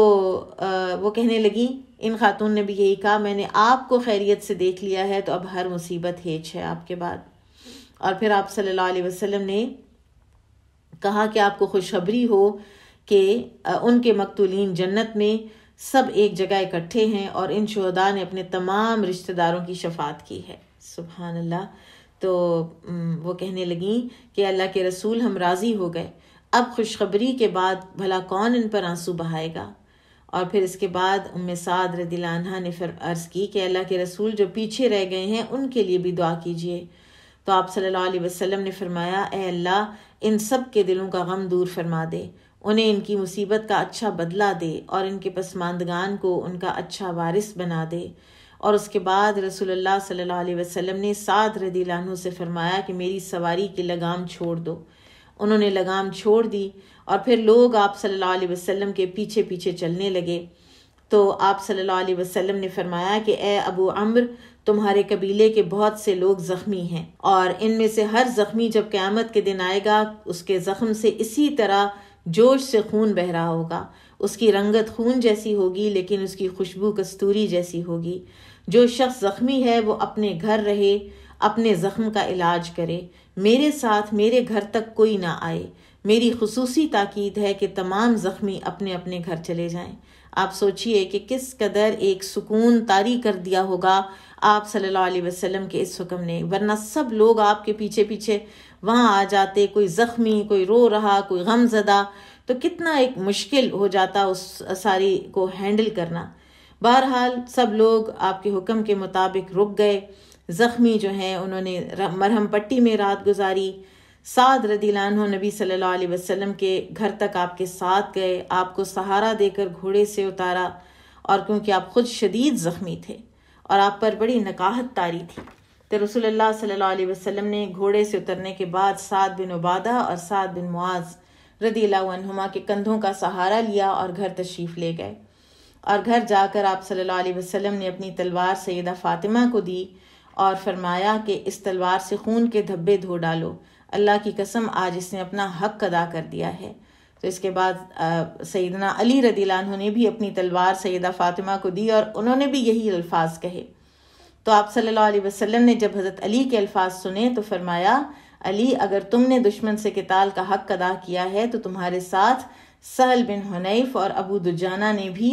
वो कहने लगी इन खातून ने भी यही कहा मैंने आपको खैरियत से देख लिया है तो अब हर मुसीबत हेच है आपके बाद और फिर आप सल्लल्लाहु अलैहि वसल्लम ने कहा कि आपको खुशखबरी हो कि उनके मकतूलिन जन्नत में सब एक जगह इकट्ठे हैं और इन शहदा ने अपने तमाम रिश्तेदारों की शफात की है सुबह अल्लाह तो वो कहने लगी कि अल्लाह के रसूल हम राज़ी हो गए अब खुशखबरी के बाद भला कौन इन पर आंसू बहाएगा और फिर इसके बाद उम साद रदिलाना ने फिर अर्ज़ की कि अल्लाह के रसूल जो पीछे रह गए हैं उनके लिए भी दुआ कीजिए तो आप सल्लल्लाहु अलैहि वसल्लम ने फरमाया ए अल्लाह इन सब के दिलों का गम दूर फरमा दे उन्हें इनकी मुसीबत का अच्छा बदला दे और इनके पसमानदगान को उनका अच्छा वारिस बना दे और उसके बाद रसूलुल्लाह सल्लल्लाहु अलैहि वसल्लम ने साद रदी से फरमाया कि मेरी सवारी की लगाम छोड़ दो उन्होंने लगाम छोड़ दी और फिर लोग आप सल्लल्लाहु अलैहि वसल्लम के पीछे पीछे चलने लगे तो आप सल्लल्लाहु अलैहि वसल्लम ने फरमाया कि ए अबू अम्र तुम्हारे कबीले के बहुत से लोग ज़ख्मी हैं और इनमें से हर ज़ख्मी जब क़्यामत के दिन आएगा उसके ज़ख्म से इसी तरह जोश से खून बह रहा होगा उसकी रंगत खून जैसी होगी लेकिन उसकी खुशबू कस्तूरी जैसी होगी जो शख्स ज़ख्मी है वो अपने घर रहे अपने ज़ख्म का इलाज करे मेरे साथ मेरे घर तक कोई ना आए मेरी खसूसी ताकीद है कि तमाम ज़ख्मी अपने अपने घर चले जाएं आप सोचिए कि किस कदर एक सुकून तारी कर दिया होगा आप सल्लल्लाहु अलैहि वसल्लम के इस हुक्म ने वरना सब लोग आपके पीछे पीछे वहाँ आ जाते कोई ज़ख्मी कोई रो रहा कोई गमजदा तो कितना एक मुश्किल हो जाता उस सारी को हैंडल करना बहरहाल सब लोग आपके हुक्म के मुताबिक रुक गए ज़ख्मी जो हैं उन्होंने मरहम पट्टी में रात गुजारी साद रदीलानों नबी सल्लल्लाहु अलैहि वसल्लम के घर तक आपके साथ गए आपको सहारा देकर घोड़े से उतारा और क्योंकि आप खुद शदीद ज़ख्मी थे और आप पर बड़ी नकाहत तारी थी तो रसोल्ला सल्ला वसलम ने घोड़े से उतरने के बाद सात बिन उबादा और सात बिन मुआज़ रदी अलाहुमा के कंधों का सहारा लिया और घर तशरीफ़ ले गए और घर जाकर आप सल्ला वसलम ने अपनी तलवार सैदा फ़ातिमा को दी और फरमाया कि इस तलवार से खून के धब्बे धो डालो अल्लाह की कसम आज इसने अपना हक अदा कर दिया है तो इसके बाद सैदना अली रदीला ने भी अपनी तलवार सैदा फ़ातिमा को दी और उन्होंने भी यही अल्फाज कहे तो आप सल्लल्लाहु अलैहि वसल्लम ने जब हज़रत अली के अल्फाज सुने तो फरमाया अली अगर तुमने दुश्मन से किताल का हक अदा किया है तो तुम्हारे साथ सहल बिन हुनैफ और अबू दुजाना ने भी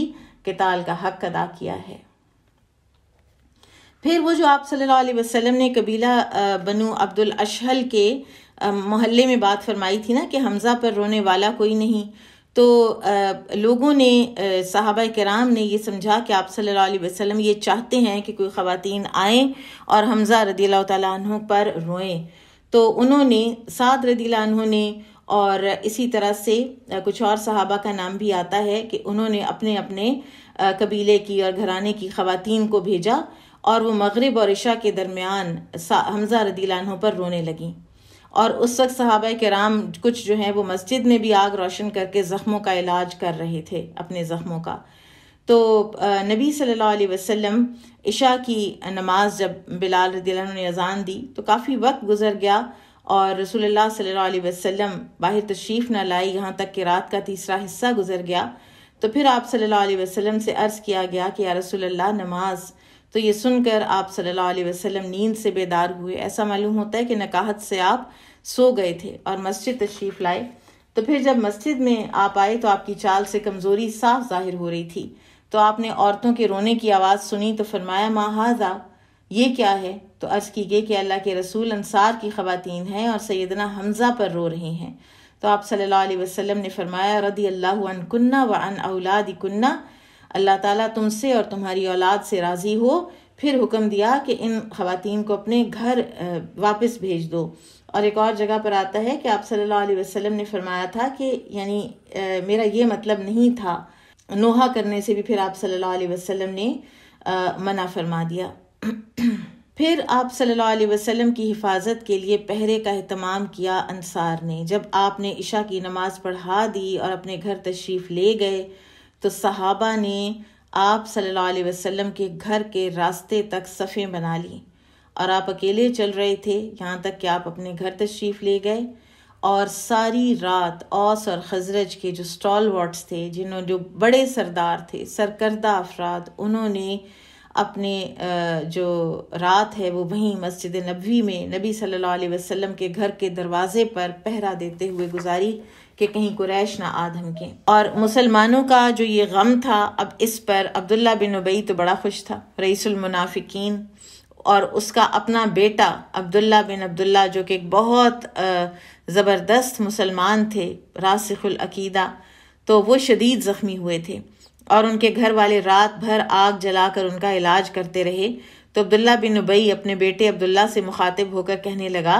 किताल का हक अदा किया है फिर वो जो आप सल्लल्लाहु अलैहि वसल्लम ने कबीला बनू अब्दुल अशहल के मोहल्ले में बात फरमाई थी ना कि हमज़ा पर रोने वाला कोई नहीं तो आ, लोगों ने साहबा कराम ने यह समझा कि आप सल्ला वसम ये चाहते हैं कि कोई ख़वातीन आएँ और हमज़ा रदील तहों पर रोएं तो उन्होंने साद रदील ने और इसी तरह से कुछ और सहाबा का नाम भी आता है कि उन्होंने अपने अपने कबीले की और घराने की खातन को भेजा और वो मगरब और इशा के दरमियान हमजा रदीलानों पर रोने लगीं और उस वक्त सहाबा कराम कुछ जो है वो मस्जिद में भी आग रोशन करके ज़ख्मों का इलाज कर रहे थे अपने ज़ख्मों का तो नबी सल्लल्लाहु अलैहि वसल्लम इशा की नमाज जब बिलाल रदील्ला ने अजान दी तो काफ़ी वक्त गुजर गया और रसोल्ला सल्ला वसम बाहर तशरीफ़ न लाई यहाँ तक कि रात का तीसरा हिस्सा गुजर गया तो फिर आप सल्ला वसम से अर्ज़ किया गया कि या रसोल्ला नमाज तो ये सुनकर आप सल्लल्लाहु अलैहि वसल्लम नींद से बेदार हुए ऐसा मालूम होता है कि नकाहत से आप सो गए थे और मस्जिद तशरीफ़ लाए तो फिर जब मस्जिद में आप आए तो आपकी चाल से कमज़ोरी साफ जाहिर हो रही थी तो आपने औरतों के रोने की आवाज़ सुनी तो फरमाया माहाजा ये क्या है तो अर्ज़ की गई कि अल्लाह के रसूल अंसार की ख़वातीन हैं और सैदना हमज़ा पर रो रही हैं तो आप सल्लल्लाहु अलैहि वसल्लम ने फरमाया रदी अल्लाह अन कुन्ना व अन औलाद कुन्ना अल्लाह ताला तुमसे और तुम्हारी औलाद से राज़ी हो फिर हुक्म दिया कि इन खातन को अपने घर वापस भेज दो और एक और जगह पर आता है कि आप सल्लल्लाहु अलैहि वसल्लम ने फरमाया था कि यानी मेरा ये मतलब नहीं था नोहा करने से भी फिर आप सल्लल्लाहु अलैहि वसल्लम ने आ, मना फरमा दिया फिर आप सल्लल्लाहु अलैहि वसल्लम की हिफाजत के लिए पहरे का अहतमाम किया अंसार ने जब आपने इशा की नमाज़ पढ़ा दी और अपने घर तशरीफ़ ले गए तो सहाबा ने आप सल्लल्लाहु अलैहि वसल्लम के घर के रास्ते तक सफ़ें बना ली और आप अकेले चल रहे थे यहाँ तक कि आप अपने घर तशरीफ़ ले गए और सारी रात औस और खजरज के जो स्टॉल वॉट्स थे जिन्होंने जो बड़े सरदार थे सरकर्दा अफराद उन्होंने अपने जो रात है वो वहीं मस्जिद नबी में नबी सल्लल्लाहु अलैहि वसल्लम के घर के दरवाज़े पर पहरा देते हुए गुजारी कि कहीं कुरैश ना आ धमकें और मुसलमानों का जो ये गम था अब इस पर अब्दुल्ला बिन उबई तो बड़ा खुश था रईसुल मुनाफिकीन और उसका अपना बेटा अब्दुल्ला बिन अब्दुल्ला जो कि एक बहुत ज़बरदस्त मुसलमान थे रासिखुल अकीदा तो वो शदीद ज़ख्मी हुए थे और उनके घर वाले रात भर आग जलाकर उनका इलाज करते रहे तो अब्दुल्ला बिन उबई अपने बेटे अब्दुल्ला से मुखातिब होकर कहने लगा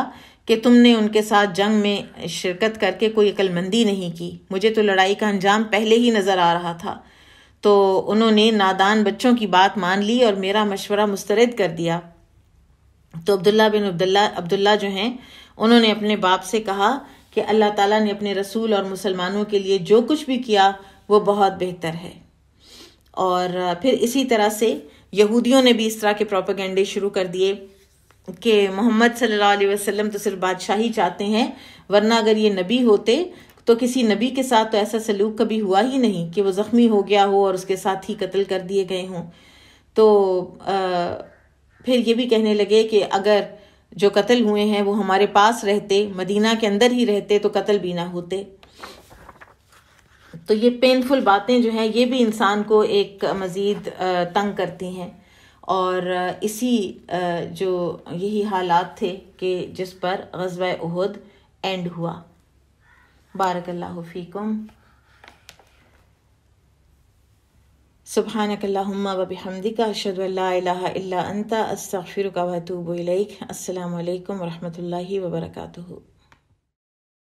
कि तुमने उनके साथ जंग में शिरकत करके कोई अक्लमंदी नहीं की मुझे तो लड़ाई का अंजाम पहले ही नज़र आ रहा था तो उन्होंने नादान बच्चों की बात मान ली और मेरा मशवरा मुस्तरद कर दिया तो अब्दुल्ला बिन अब्दुल्ला अब्दुल्ला जो हैं उन्होंने अपने बाप से कहा कि अल्लाह ताला ने अपने रसूल और मुसलमानों के लिए जो कुछ भी किया वो बहुत बेहतर है और फिर इसी तरह से यहूदियों ने भी इस तरह के प्रोपागेंडे शुरू कर दिए कि मोहम्मद सल्लल्लाहु अलैहि वसल्लम तो सिर्फ बादशाही चाहते हैं वरना अगर ये नबी होते तो किसी नबी के साथ तो ऐसा सलूक कभी हुआ ही नहीं कि वो ज़ख्मी हो गया हो और उसके साथ ही कत्ल कर दिए गए हों तो आ, फिर ये भी कहने लगे कि अगर जो कत्ल हुए हैं वो हमारे पास रहते मदीना के अंदर ही रहते तो कत्ल भी ना होते तो ये पेनफुल बातें जो हैं ये भी इंसान को एक मज़ीद तंग करती हैं और इसी जो यही हालात थे कि जिस पर गजबा उहद एंड हुआ बारकल्लाफ़ीकुम फ़ीकुम सुबहानकल्लाहुम्मा व बिहमदिका अशहदु अल्ला इलाहा इल्ला अंता अस्तगफिरुका व अतूबु इलैक अस्सलाम वालेकुम